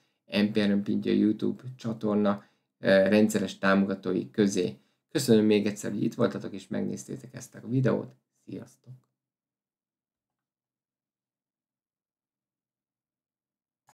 Speaker 1: MPRM Pintja YouTube csatorna rendszeres támogatói közé. Köszönöm még egyszer, hogy itt voltatok és megnéztétek ezt a videót. Sziasztok!